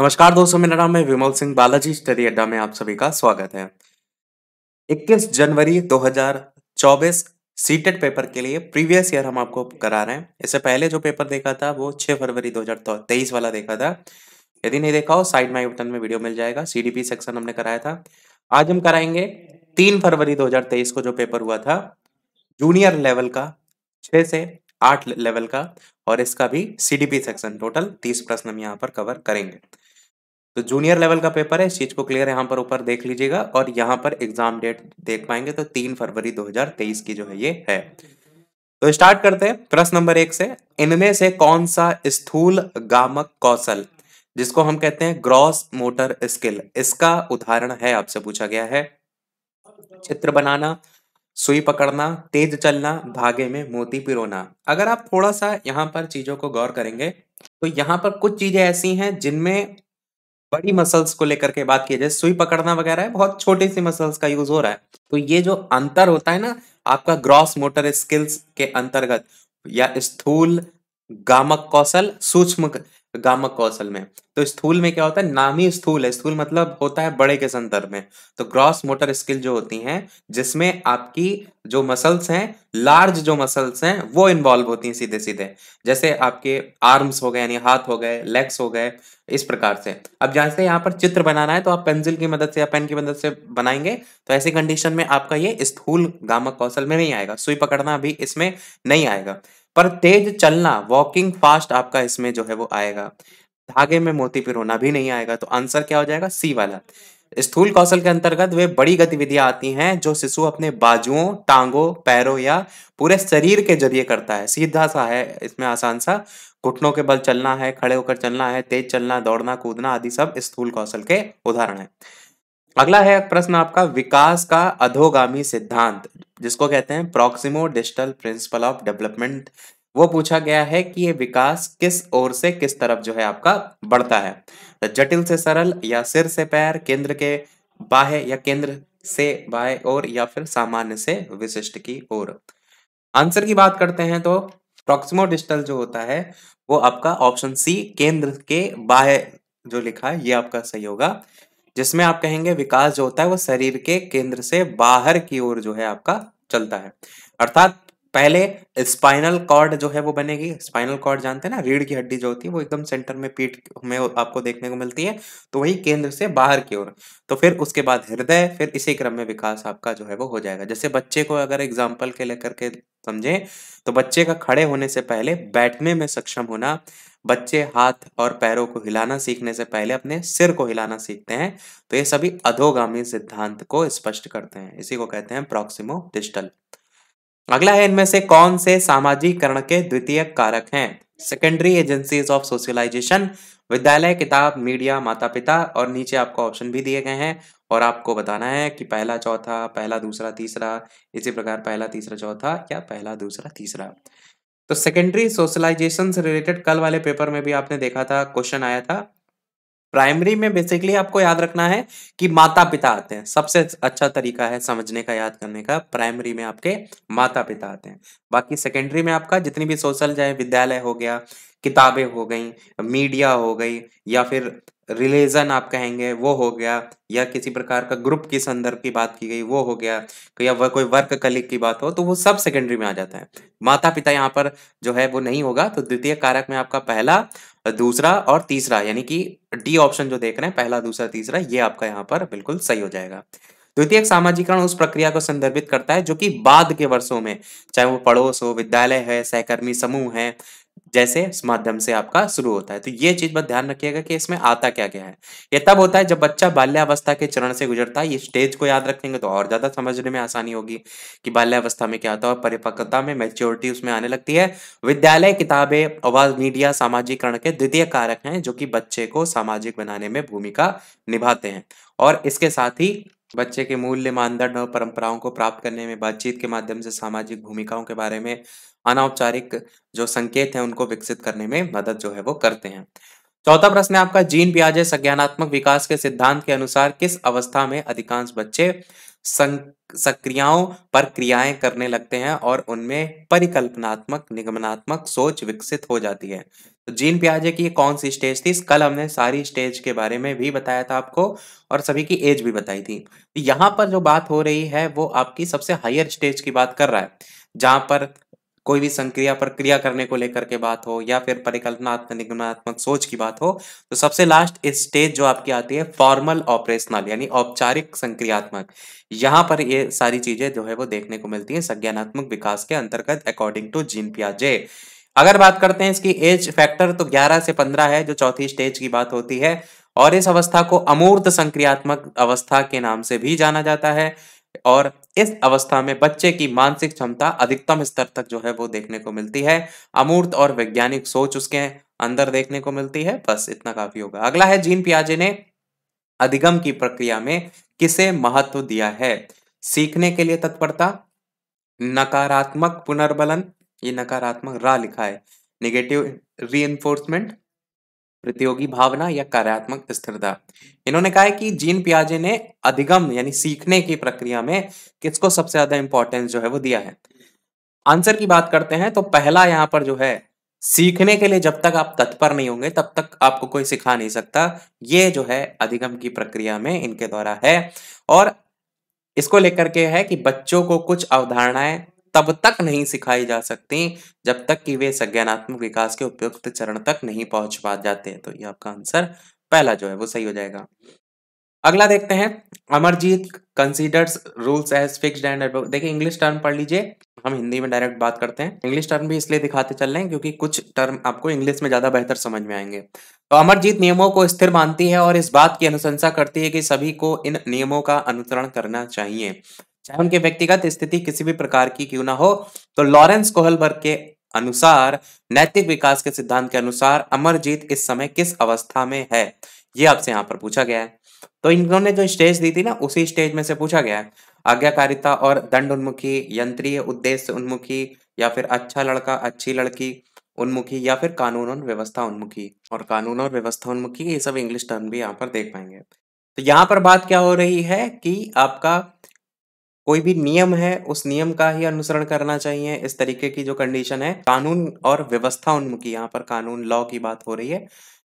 नमस्कार दोस्तों मेरा नाम है विमल सिंह बालाजी स्टडी अड्डा में आप सभी का स्वागत है 21 जनवरी 2024 सीटेट पेपर के लिए प्रीवियस ईयर हम आपको करा रहे हैं इससे पहले जो पेपर देखा था वो 6 फरवरी 2023 वाला देखा था यदि नहीं देखा हो साइड माई बटन में वीडियो मिल जाएगा सीडीपी सेक्शन हमने कराया था आज हम कराएंगे तीन फरवरी दो को जो पेपर हुआ था जूनियर लेवल का छः से आठ लेवल का और इसका भी सीडीपी सेक्शन टोटल तीस प्रश्न हम यहाँ पर कवर करेंगे तो जूनियर लेवल का पेपर है इस चीज़ को क्लियर यहाँ पर ऊपर देख लीजिएगा और यहाँ पर एग्जाम डेट देख पाएंगे तो तीन फरवरी 2023 की जो है ये है तो स्टार्ट करते हैं प्रश्न नंबर एक से इनमें से कौन सा स्थूल गामक कौशल जिसको हम कहते हैं ग्रॉस मोटर स्किल इसका उदाहरण है आपसे पूछा गया है चित्र बनाना सुई पकड़ना तेज चलना धागे में मोती पिरोना अगर आप थोड़ा सा यहाँ पर चीजों को गौर करेंगे तो यहाँ पर कुछ चीजें ऐसी हैं जिनमें बड़ी मसल्स को लेकर के बात की जाए सुई पकड़ना वगैरह है बहुत छोटे सी मसल्स का यूज हो रहा है तो ये जो अंतर होता है ना आपका ग्रॉस मोटर स्किल्स के अंतर्गत या स्थूल गामक कौशल सूक्ष्म गामक कौशल में तो स्थूल में क्या होता है नामी स्थूल है स्थूल मतलब होता है बड़े के संदर्भ में तो ग्रॉस मोटर स्किल जो होती हैं जिसमें आपकी जो मसल्स हैं लार्ज जो मसल्स हैं वो इन्वॉल्व होती हैं सीधे सीधे जैसे आपके आर्म्स हो गए यानी हाथ हो गए लेग्स हो गए इस प्रकार से अब जैसे यहाँ पर चित्र बनाना है तो आप पेंसिल की मदद से या पेन की मदद से बनाएंगे तो ऐसी कंडीशन में आपका ये स्थूल गामक कौशल में नहीं आएगा सुई पकड़ना भी इसमें नहीं आएगा पर तेज चलना वॉकिंग फास्ट आपका इसमें जो है वो आएगा धागे में मोती पिरोना भी नहीं आएगा तो आंसर क्या हो जाएगा सी वाला स्थूल कौशल के अंतर्गत वे बड़ी गतिविधियां आती हैं जो शिशु अपने बाजुओं टांगों पैरों या पूरे शरीर के जरिए करता है सीधा सा है इसमें आसान सा घुटनों के बल चलना है खड़े होकर चलना है तेज चलना दौड़ना कूदना आदि सब स्थूल कौशल के उदाहरण है अगला है प्रश्न आपका विकास का अधोगामी सिद्धांत जिसको कहते हैं proximodistal principle of development वो पूछा गया है कि ये विकास किस ओर से किस तरफ जो है आपका बढ़ता है तो जटिल से सरल या सिर से पैर केंद्र के बाह्य या केंद्र से बाह्य और या फिर सामान्य से विशिष्ट की ओर आंसर की बात करते हैं तो प्रोक्सिमो डिजिटल जो होता है वो आपका ऑप्शन सी केंद्र के बाह्य जो लिखा है ये आपका सही होगा जिसमें आप कहेंगे विकास जो होता है वो शरीर के केंद्र से बाहर की ओर जो है आपका चलता है अर्थात पहले स्पाइनल कॉर्ड जो है वो बनेगी स्पाइनल कॉर्ड जानते हैं ना रीढ़ की हड्डी जो होती है वो एकदम सेंटर में पीठ में आपको देखने को मिलती है तो वही केंद्र से बाहर की ओर तो फिर उसके बाद हृदय फिर इसी क्रम में विकास आपका जो है वो हो जाएगा जैसे बच्चे को अगर एग्जाम्पल के लेकर के समझे तो बच्चे का खड़े होने से पहले बैठने में सक्षम होना बच्चे हाथ और पैरों को हिलाना सीखने से पहले अपने सिर को हिलाना सीखते हैं तो ये सभी अधोगामी सिद्धांत को स्पष्ट करते हैं इसी को कहते हैं प्रॉक्सिमो डिस्टल अगला है इनमें से कौन से सामाजिकरण के द्वितीय कारक हैं सेकेंडरी एजेंसीज ऑफ सोशलाइजेशन विद्यालय किताब मीडिया माता पिता और नीचे आपको ऑप्शन भी दिए गए हैं और आपको बताना है कि पहला चौथा पहला दूसरा तीसरा इसी प्रकार पहला तीसरा चौथा या पहला दूसरा तीसरा तो सेकेंडरी सोशलाइजेशन से रिलेटेड कल वाले पेपर में भी आपने देखा था क्वेश्चन आया था प्राइमरी में बेसिकली आपको याद रखना है कि माता पिता आते हैं सबसे अच्छा तरीका है समझने का याद करने का प्राइमरी में आपके माता पिता आते हैं बाकी सेकेंडरी में आपका जितनी भी सोशल जाए विद्यालय हो गया किताबें हो गई मीडिया हो गई या फिर रिलीजन आप कहेंगे वो हो गया या किसी प्रकार का ग्रुप के संदर्भ की बात की गई वो हो गया या वह कोई वर्क कलीग की बात हो तो वो सब सेकेंडरी में आ जाता है माता पिता यहाँ पर जो है वो नहीं होगा तो द्वितीय कारक में आपका पहला दूसरा और तीसरा यानी कि डी ऑप्शन जो देख रहे हैं पहला दूसरा तीसरा ये आपका यहाँ पर बिल्कुल सही हो जाएगा द्वितीय सामाजिकरण उस प्रक्रिया को संदर्भित करता है जो कि बाद के वर्षों में चाहे वो पड़ोस हो विद्यालय है सहकर्मी समूह है जैसे माध्यम से आपका शुरू होता है तो ये चीज बस ध्यान रखिएगा कि इसमें आता क्या क्या है ये तब होता है जब बच्चा बाल्यावस्था के चरण से गुजरता है ये स्टेज को याद रखेंगे तो और ज्यादा समझने में आसानी होगी कि बाल्यावस्था में क्या होता है और परिपक्वता में मेच्योरिटी उसमें आने लगती है विद्यालय किताबें आवाज मीडिया सामाजिकरण के द्वितीय कारक हैं जो कि बच्चे को सामाजिक बनाने में भूमिका निभाते हैं और इसके साथ ही बच्चे के मूल्य मानदंड और परंपराओं को प्राप्त करने में बातचीत के माध्यम से सामाजिक भूमिकाओं के बारे में अनौपचारिक जो संकेत है उनको विकसित करने में मदद जो है वो करते हैं चौथा प्रश्न है आपका जीन पियाजे संज्ञानात्मक विकास के सिद्धांत के अनुसार किस अवस्था में अधिकांश बच्चे सक्रियाओं पर क्रियाएं करने लगते हैं और उनमें परिकल्पनात्मक निगमनात्मक सोच विकसित हो जाती है तो जीन पियाजे की कौन सी स्टेज थी कल हमने सारी स्टेज के बारे में भी बताया था आपको और सभी की एज भी बताई थी यहाँ पर जो बात हो रही है वो आपकी सबसे हायर स्टेज की बात कर रहा है जहां पर कोई भी संक्रिया पर क्रिया करने को लेकर के बात हो या फिर परिकल्पनात्मक निगमनात्मक सोच की बात हो तो सबसे लास्ट स्टेज जो आपकी आती है फॉर्मल ऑपरेशनल यानी औपचारिक संक्रियात्मक यहाँ पर ये सारी चीजें जो है वो देखने को मिलती है संज्ञानात्मक विकास के अंतर्गत अकॉर्डिंग टू जीन पियाजे अगर बात करते हैं इसकी एज फैक्टर तो 11 से 15 है जो चौथी स्टेज की बात होती है और इस अवस्था को अमूर्त संक्रियात्मक अवस्था के नाम से भी जाना जाता है और इस अवस्था में बच्चे की मानसिक क्षमता अधिकतम स्तर तक जो है वो देखने को मिलती है अमूर्त और वैज्ञानिक सोच उसके अंदर देखने को मिलती है बस इतना काफी होगा अगला है जीन पियाजे ने अधिगम की प्रक्रिया में किसे महत्व दिया है सीखने के लिए तत्परता नकारात्मक पुनर्बलन ये नकारात्मक रा लिखा है निगेटिव री प्रतियोगी भावना या कार्यात्मक स्थिरता इन्होंने कहा है कि जीन पियाजे ने अधिगम यानी सीखने की प्रक्रिया में किसको सबसे ज्यादा इंपॉर्टेंस जो है वो दिया है आंसर की बात करते हैं तो पहला यहाँ पर जो है सीखने के लिए जब तक आप तत्पर नहीं होंगे तब तक आपको कोई सिखा नहीं सकता ये जो है अधिगम की प्रक्रिया में इनके द्वारा है और इसको लेकर के है कि बच्चों को कुछ अवधारणाएं तब तक नहीं सिखाई जा सकती जब तक कि वे संज्ञानात्मक विकास के उपयुक्त चरण तक नहीं पहुंच पा जाते तो ये आपका आंसर पहला जो है वो सही हो जाएगा अगला देखते हैं अमरजीत considers rules as fixed and देखिए इंग्लिश टर्म पढ़ लीजिए हम हिंदी में डायरेक्ट बात करते हैं इंग्लिश टर्म भी इसलिए दिखाते चल रहे हैं क्योंकि कुछ टर्म आपको इंग्लिश में ज्यादा बेहतर समझ में आएंगे तो अमरजीत नियमों को स्थिर मानती है और इस बात की अनुशंसा करती है कि सभी को इन नियमों का अनुसरण करना चाहिए चाहे उनकी व्यक्तिगत स्थिति किसी भी प्रकार की क्यों ना हो तो लॉरेंस कोहलबर्ग के अनुसार नैतिक विकास के सिद्धांत के अनुसार अमरजीत इस समय किस अवस्था में है ये आपसे यहाँ पर पूछा गया है तो इन्होंने जो स्टेज दी थी ना उसी स्टेज में से पूछा गया है आज्ञाकारिता और दंड उन्मुखी यंत्रीय उद्देश्य उन्मुखी या फिर अच्छा लड़का अच्छी लड़की उन्मुखी या फिर कानून और व्यवस्था उन्मुखी और कानून और व्यवस्था उन्मुखी ये सब इंग्लिश टर्म भी यहाँ पर देख पाएंगे तो यहाँ पर बात क्या हो रही है कि आपका कोई भी नियम है उस नियम का ही अनुसरण करना चाहिए इस तरीके की जो कंडीशन है कानून और व्यवस्था उनकी यहाँ पर कानून लॉ की बात हो रही है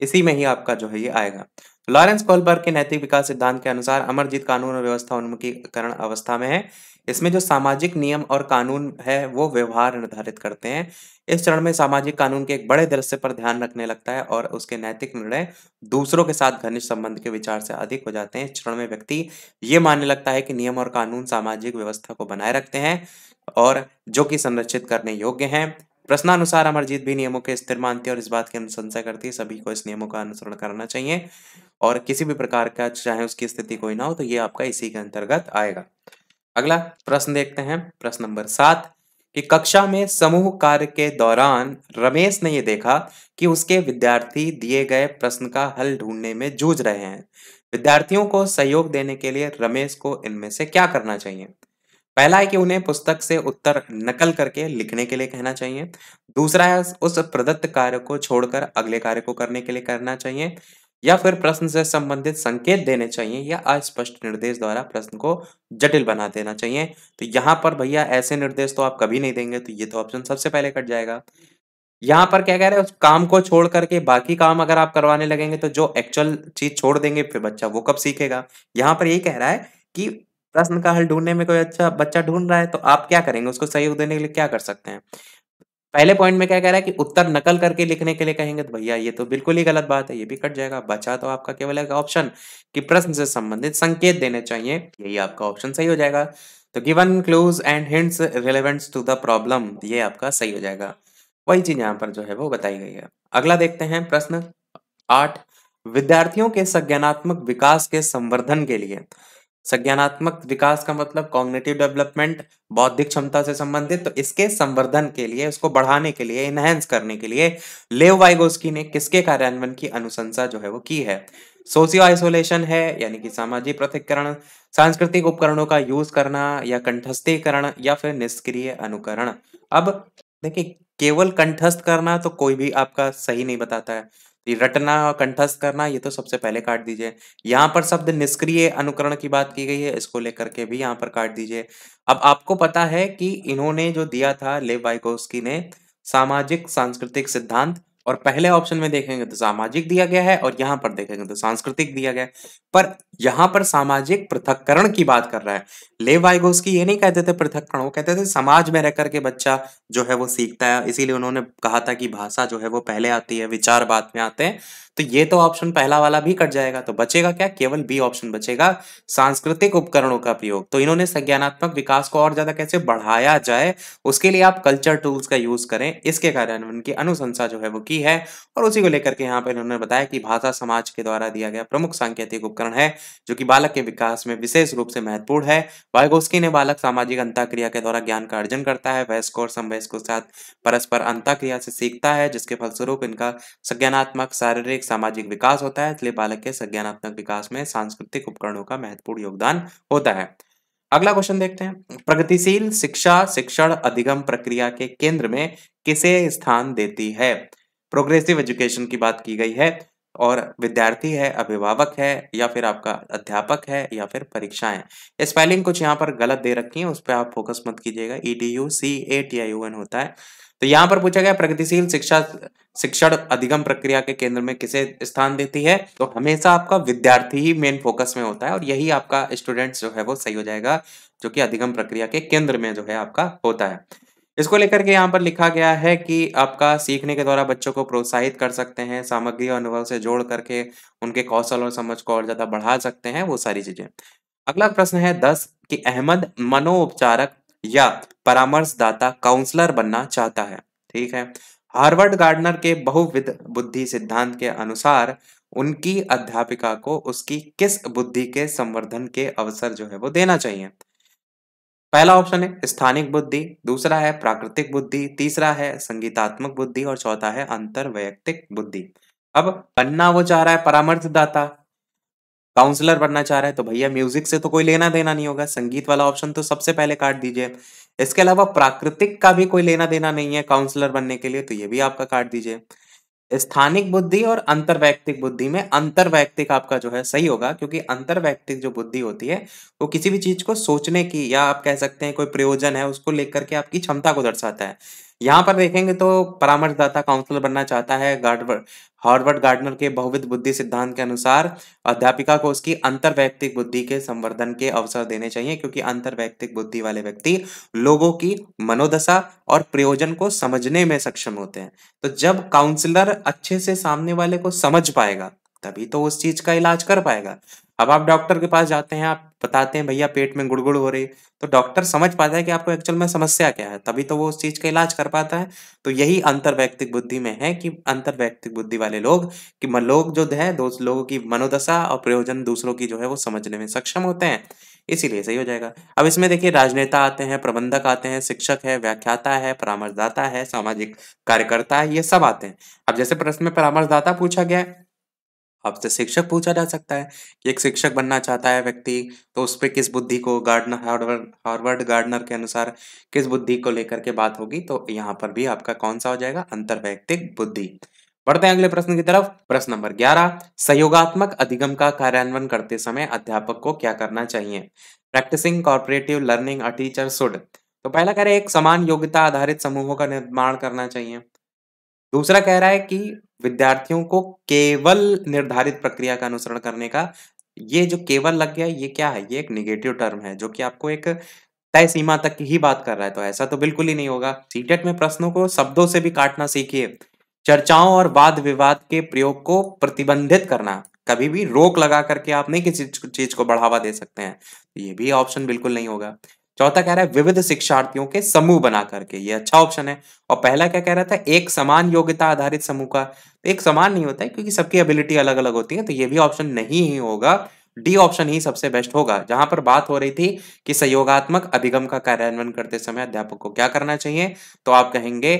इसी में ही आपका जो है ये आएगा लॉरेंस कोलबर्ग के नैतिक विकास सिद्धांत के अनुसार अमरजीत कानून और व्यवस्था उन्मुखीकरण अवस्था में है इसमें जो सामाजिक नियम और कानून है वो व्यवहार निर्धारित करते हैं इस चरण में सामाजिक कानून के एक बड़े दृश्य पर ध्यान रखने लगता है और उसके नैतिक निर्णय दूसरों के साथ घनिष्ठ संबंध के विचार से अधिक हो जाते हैं इस चरण में व्यक्ति ये मानने लगता है कि नियम और कानून सामाजिक व्यवस्था को बनाए रखते हैं और जो कि संरक्षित करने योग्य हैं प्रश्नानुसार अमरजीत भी नियमों के स्थिर मानती है और इस बात की अनुशंसा करती है सभी को इस नियमों का अनुसरण करना चाहिए और किसी भी प्रकार का चाहे उसकी स्थिति कोई ना हो तो ये आपका इसी के अंतर्गत आएगा अगला प्रश्न देखते हैं प्रश्न नंबर सात कि कक्षा में समूह कार्य के दौरान रमेश ने यह देखा कि उसके विद्यार्थी दिए गए प्रश्न का हल ढूंढने में जूझ रहे हैं विद्यार्थियों को सहयोग देने के लिए रमेश को इनमें से क्या करना चाहिए पहला है कि उन्हें पुस्तक से उत्तर नकल करके लिखने के लिए कहना चाहिए दूसरा है उस प्रदत्त कार्य को छोड़कर अगले कार्य को करने के लिए करना चाहिए या फिर प्रश्न से संबंधित संकेत देने चाहिए या अस्पष्ट निर्देश द्वारा प्रश्न को जटिल बना देना चाहिए तो यहाँ पर भैया ऐसे निर्देश तो आप कभी नहीं देंगे तो ये तो ऑप्शन सबसे पहले कट जाएगा यहाँ पर क्या कह रहे हैं उस काम को छोड़ करके बाकी काम अगर आप करवाने लगेंगे तो जो एक्चुअल चीज छोड़ देंगे फिर बच्चा वो कब सीखेगा यहाँ पर यही कह रहा है कि प्रश्न का हल ढूंढने में कोई अच्छा बच्चा ढूंढ रहा है तो आप क्या करेंगे उसको सहयोग देने के लिए क्या कर सकते हैं पहले पॉइंट में क्या कह रहा है कि उत्तर नकल करके लिखने के लिए कहेंगे तो भैया ये तो बिल्कुल ही गलत बात है ये भी कट जाएगा बचा तो आपका केवल एक ऑप्शन कि प्रश्न से संबंधित संकेत देने चाहिए यही आपका ऑप्शन सही हो जाएगा तो given clues and hints relevants to the problem ये आपका सही हो जाएगा वही चीज यहाँ पर जो है वो बताई गई है अगला देखते हैं प्रश्न आठ विद्यार्थियों के संज्ञानात्मक विकास के संवर्धन के लिए संज्ञानात्मक विकास का मतलब कॉग्निटिव डेवलपमेंट बौद्धिक क्षमता से संबंधित तो इसके संवर्धन के लिए उसको बढ़ाने के लिए इनहेंस करने के लिए लेव वाइगोस्की ने किसके कार्यान्वयन की अनुशंसा जो है वो की है सोशियो आइसोलेशन है यानी कि सामाजिक पृथककरण सांस्कृतिक उपकरणों का यूज करना या कंठस्थीकरण या फिर निष्क्रिय अनुकरण अब देखिए केवल कंठस्थ करना तो कोई भी आपका सही नहीं बताता है ये रटना और कंठस्थ करना ये तो सबसे पहले काट दीजिए यहाँ पर शब्द निष्क्रिय अनुकरण की बात की गई है इसको लेकर के भी यहाँ पर काट दीजिए अब आपको पता है कि इन्होंने जो दिया था लेव वाइकोस्की ने सामाजिक सांस्कृतिक सिद्धांत और पहले ऑप्शन में देखेंगे तो सामाजिक दिया गया है और यहां पर देखेंगे तो सांस्कृतिक दिया गया है पर यहाँ पर सामाजिक पृथककरण की बात कर रहा है ले वाइगोस की ये नहीं कहते थे पृथककरण वो कहते थे समाज में रहकर के बच्चा जो है वो सीखता है इसीलिए उन्होंने कहा था कि भाषा जो है वो पहले आती है विचार बाद में आते हैं तो ये तो ऑप्शन पहला वाला भी कट जाएगा तो बचेगा क्या केवल बी ऑप्शन बचेगा सांस्कृतिक उपकरणों का प्रयोग तो इन्होंने संज्ञानात्मक विकास को और ज्यादा कैसे बढ़ाया जाए उसके लिए आप कल्चर टूल्स का यूज करें इसके कारण की अनुशंसा जो है वो की है और उसी को लेकर के यहाँ पर इन्होंने बताया कि भाषा समाज के द्वारा दिया गया प्रमुख सांकेतिक उपकरण है जो कि बालक के विकास में विशेष रूप से महत्वपूर्ण है वायगोस्की ने बालक सामाजिक क्रिया के द्वारा ज्ञान का अर्जन करता है वयस्क और समवयस्क के साथ परस्पर अंताक्रिया से सीखता है जिसके फलस्वरूप इनका संज्ञानात्मक शारीरिक सामाजिक विकास होता है इसलिए बालक के संज्ञानात्मक विकास में सांस्कृतिक उपकरणों का महत्वपूर्ण योगदान होता है अगला क्वेश्चन देखते हैं प्रगतिशील शिक्षा शिक्षण अधिगम प्रक्रिया के केंद्र में किसे स्थान देती है प्रोग्रेसिव एजुकेशन की बात की गई है और विद्यार्थी है अभिभावक है या फिर आपका अध्यापक है या फिर परीक्षाएं स्पेलिंग कुछ यहाँ पर गलत दे रखी है उस पर आप फोकस मत कीजिएगा E D U C A T I U N होता है तो यहाँ पर पूछा गया प्रगतिशील शिक्षा शिक्षण अधिगम प्रक्रिया के केंद्र में किसे स्थान देती है तो हमेशा आपका विद्यार्थी ही मेन फोकस में होता है और यही आपका स्टूडेंट्स जो है वो सही हो जाएगा जो कि अधिगम प्रक्रिया के केंद्र में जो है आपका होता है इसको लेकर के यहाँ पर लिखा गया है कि आपका सीखने के द्वारा बच्चों को प्रोत्साहित कर सकते हैं सामग्री और अनुभव से जोड़ करके उनके कौशल और समझ को और ज्यादा बढ़ा सकते हैं वो सारी चीजें अगला प्रश्न है दस कि अहमद मनोपचारक या परामर्शदाता काउंसलर बनना चाहता है ठीक है हार्वर्ड गार्डनर के बहुविध बुद्धि सिद्धांत के अनुसार उनकी अध्यापिका को उसकी किस बुद्धि के संवर्धन के अवसर जो है वो देना चाहिए पहला ऑप्शन है स्थानिक बुद्धि दूसरा है प्राकृतिक बुद्धि तीसरा है संगीतात्मक बुद्धि और चौथा है अंतर वैयक्तिक बुद्धि अब बनना वो चाह रहा है परामर्शदाता काउंसलर बनना चाह रहा है तो भैया म्यूजिक से तो कोई लेना देना नहीं होगा संगीत वाला ऑप्शन तो सबसे पहले काट दीजिए इसके अलावा प्राकृतिक का भी कोई लेना देना नहीं है काउंसलर बनने के लिए तो ये भी आपका काट दीजिए स्थानिक बुद्धि और अंतर्वैयक्तिक बुद्धि में अंतर्वैयक्तिक आपका जो है सही होगा क्योंकि अंतर्वैयक्तिक जो बुद्धि होती है वो किसी भी चीज को सोचने की या आप कह सकते हैं कोई प्रयोजन है उसको लेकर के आपकी क्षमता को दर्शाता है यहाँ पर देखेंगे तो परामर्शदाता काउंसलर बनना चाहता है गार्डवर हार्वर्ड गार्डनर के बहुविध बुद्धि सिद्धांत के अनुसार अध्यापिका को उसकी अंतर्वैयक्तिक बुद्धि के संवर्धन के अवसर देने चाहिए क्योंकि अंतर्वैयक्तिक बुद्धि वाले व्यक्ति लोगों की मनोदशा और प्रयोजन को समझने में सक्षम होते हैं तो जब काउंसलर अच्छे से सामने वाले को समझ पाएगा तभी तो उस चीज का इलाज कर पाएगा अब आप डॉक्टर के पास जाते हैं आप बताते हैं भैया पेट में गुड़गुड़ हो रही तो डॉक्टर समझ पाता है कि आपको एक्चुअल में समस्या क्या है तभी तो वो उस चीज़ का इलाज कर पाता है तो यही व्यक्तिक बुद्धि में है कि व्यक्तिक बुद्धि वाले लोग कि लोग जो है दो लोगों की मनोदशा और प्रयोजन दूसरों की जो है वो समझने में सक्षम होते हैं इसीलिए सही हो जाएगा अब इसमें देखिए राजनेता आते हैं प्रबंधक आते हैं शिक्षक है व्याख्याता है परामर्शदाता है सामाजिक कार्यकर्ता है ये सब आते हैं अब जैसे प्रश्न में परामर्शदाता पूछा गया है आपसे तो शिक्षक पूछा जा सकता है कि एक शिक्षक बनना चाहता है व्यक्ति तो उस पर किस बुद्धि को गार्डनर हार्वर्ड हार्वर्ड गार्डनर के अनुसार किस बुद्धि को लेकर के बात होगी तो यहाँ पर भी आपका कौन सा हो जाएगा अंतर्वैयक्तिक बुद्धि बढ़ते हैं अगले प्रश्न की तरफ प्रश्न नंबर ग्यारह सहयोगात्मक अधिगम का कार्यान्वयन करते समय अध्यापक को क्या करना चाहिए practising corporative learning a teacher should तो पहला कह रहे एक समान योग्यता आधारित समूहों का निर्माण करना चाहिए दूसरा कह रहा है कि विद्यार्थियों को केवल निर्धारित प्रक्रिया का अनुसरण करने का ये जो केवल लग गया ये क्या है ये एक निगेटिव टर्म है जो कि आपको एक तय सीमा तक की ही बात कर रहा है तो ऐसा तो बिल्कुल ही नहीं होगा सीटेट e में प्रश्नों को शब्दों से भी काटना सीखिए चर्चाओं और वाद विवाद के प्रयोग को प्रतिबंधित करना कभी भी रोक लगा करके आप नहीं किसी चीज को बढ़ावा दे सकते हैं तो ये भी ऑप्शन बिल्कुल नहीं होगा चौथा कह रहा है विविध शिक्षार्थियों के समूह बना करके ये अच्छा ऑप्शन है और पहला क्या कह रहा था एक समान योग्यता आधारित समूह का तो एक समान नहीं होता है क्योंकि सबकी एबिलिटी अलग अलग होती है तो ये भी ऑप्शन नहीं ही होगा डी ऑप्शन ही सबसे बेस्ट होगा जहां पर बात हो रही थी कि सहयोगात्मक अभिगम का कार्यान्वयन करते समय अध्यापक को क्या करना चाहिए तो आप कहेंगे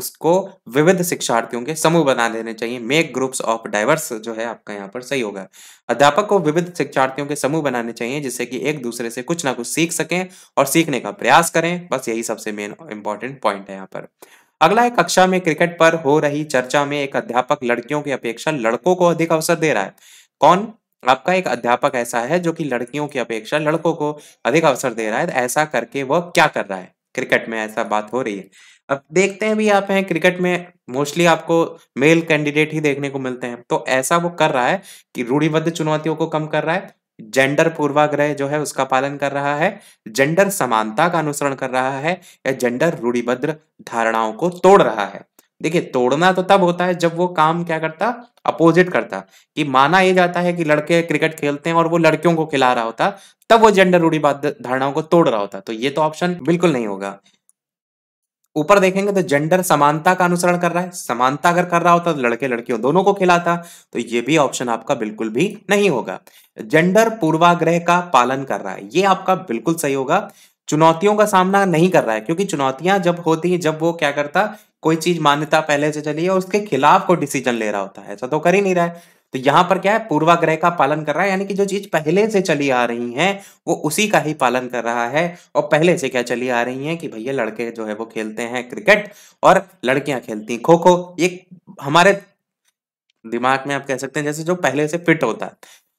उसको विविध शिक्षार्थियों के समूह बना देने चाहिए मेक ग्रुप्स ऑफ डाइवर्स जो है आपका यहाँ पर सही होगा अध्यापक को विविध शिक्षार्थियों के समूह बनाने चाहिए जिससे कि एक दूसरे से कुछ ना कुछ सीख सकें और सीखने का प्रयास करें बस यही सबसे मेन इंपॉर्टेंट पॉइंट है यहाँ पर अगला है कक्षा में क्रिकेट पर हो रही चर्चा में एक अध्यापक लड़कियों की अपेक्षा लड़कों को अधिक अवसर दे रहा है कौन आपका एक अध्यापक ऐसा है जो कि लड़कियों की अपेक्षा लड़कों को अधिक अवसर दे रहा है तो ऐसा करके वह क्या कर रहा है क्रिकेट में ऐसा बात हो रही है अब देखते हैं भी आप हैं क्रिकेट में मोस्टली आपको मेल कैंडिडेट ही देखने को मिलते हैं तो ऐसा वो कर रहा है कि रूढ़िबद्ध चुनौतियों को कम कर रहा है जेंडर पूर्वाग्रह जो है उसका पालन कर रहा है जेंडर समानता का अनुसरण कर रहा है या जेंडर रूढ़िबद्ध धारणाओं को तोड़ रहा है देखिए तोड़ना तो तब होता है जब वो काम क्या करता अपोजिट करता कि माना यह जाता है कि लड़के क्रिकेट खेलते हैं और वो लड़कियों को खिला रहा होता तब वो जेंडर रूढ़ी बात धारणाओं को तोड़ रहा होता तो ये तो ऑप्शन बिल्कुल नहीं होगा ऊपर देखेंगे तो जेंडर समानता का अनुसरण कर रहा है समानता अगर कर रहा होता तो लड़के लड़कियों दोनों को खिलाता तो ये भी ऑप्शन आपका बिल्कुल भी नहीं होगा जेंडर पूर्वाग्रह का पालन कर रहा है ये आपका बिल्कुल सही होगा चुनौतियों का सामना नहीं कर रहा है क्योंकि चुनौतियां जब होती हैं जब वो क्या करता कोई चीज मान्यता पहले से चली है उसके खिलाफ कोई डिसीजन ले रहा होता है ऐसा तो कर ही नहीं रहा है तो यहाँ पर क्या है पूर्वाग्रह का पालन कर रहा है यानी कि जो चीज पहले से चली आ रही है वो उसी का ही पालन कर रहा है और पहले से क्या चली आ रही है कि भैया लड़के जो है वो खेलते हैं क्रिकेट और लड़कियां खेलती हैं खो खो ये हमारे दिमाग में आप कह सकते हैं जैसे जो पहले से फिट होता है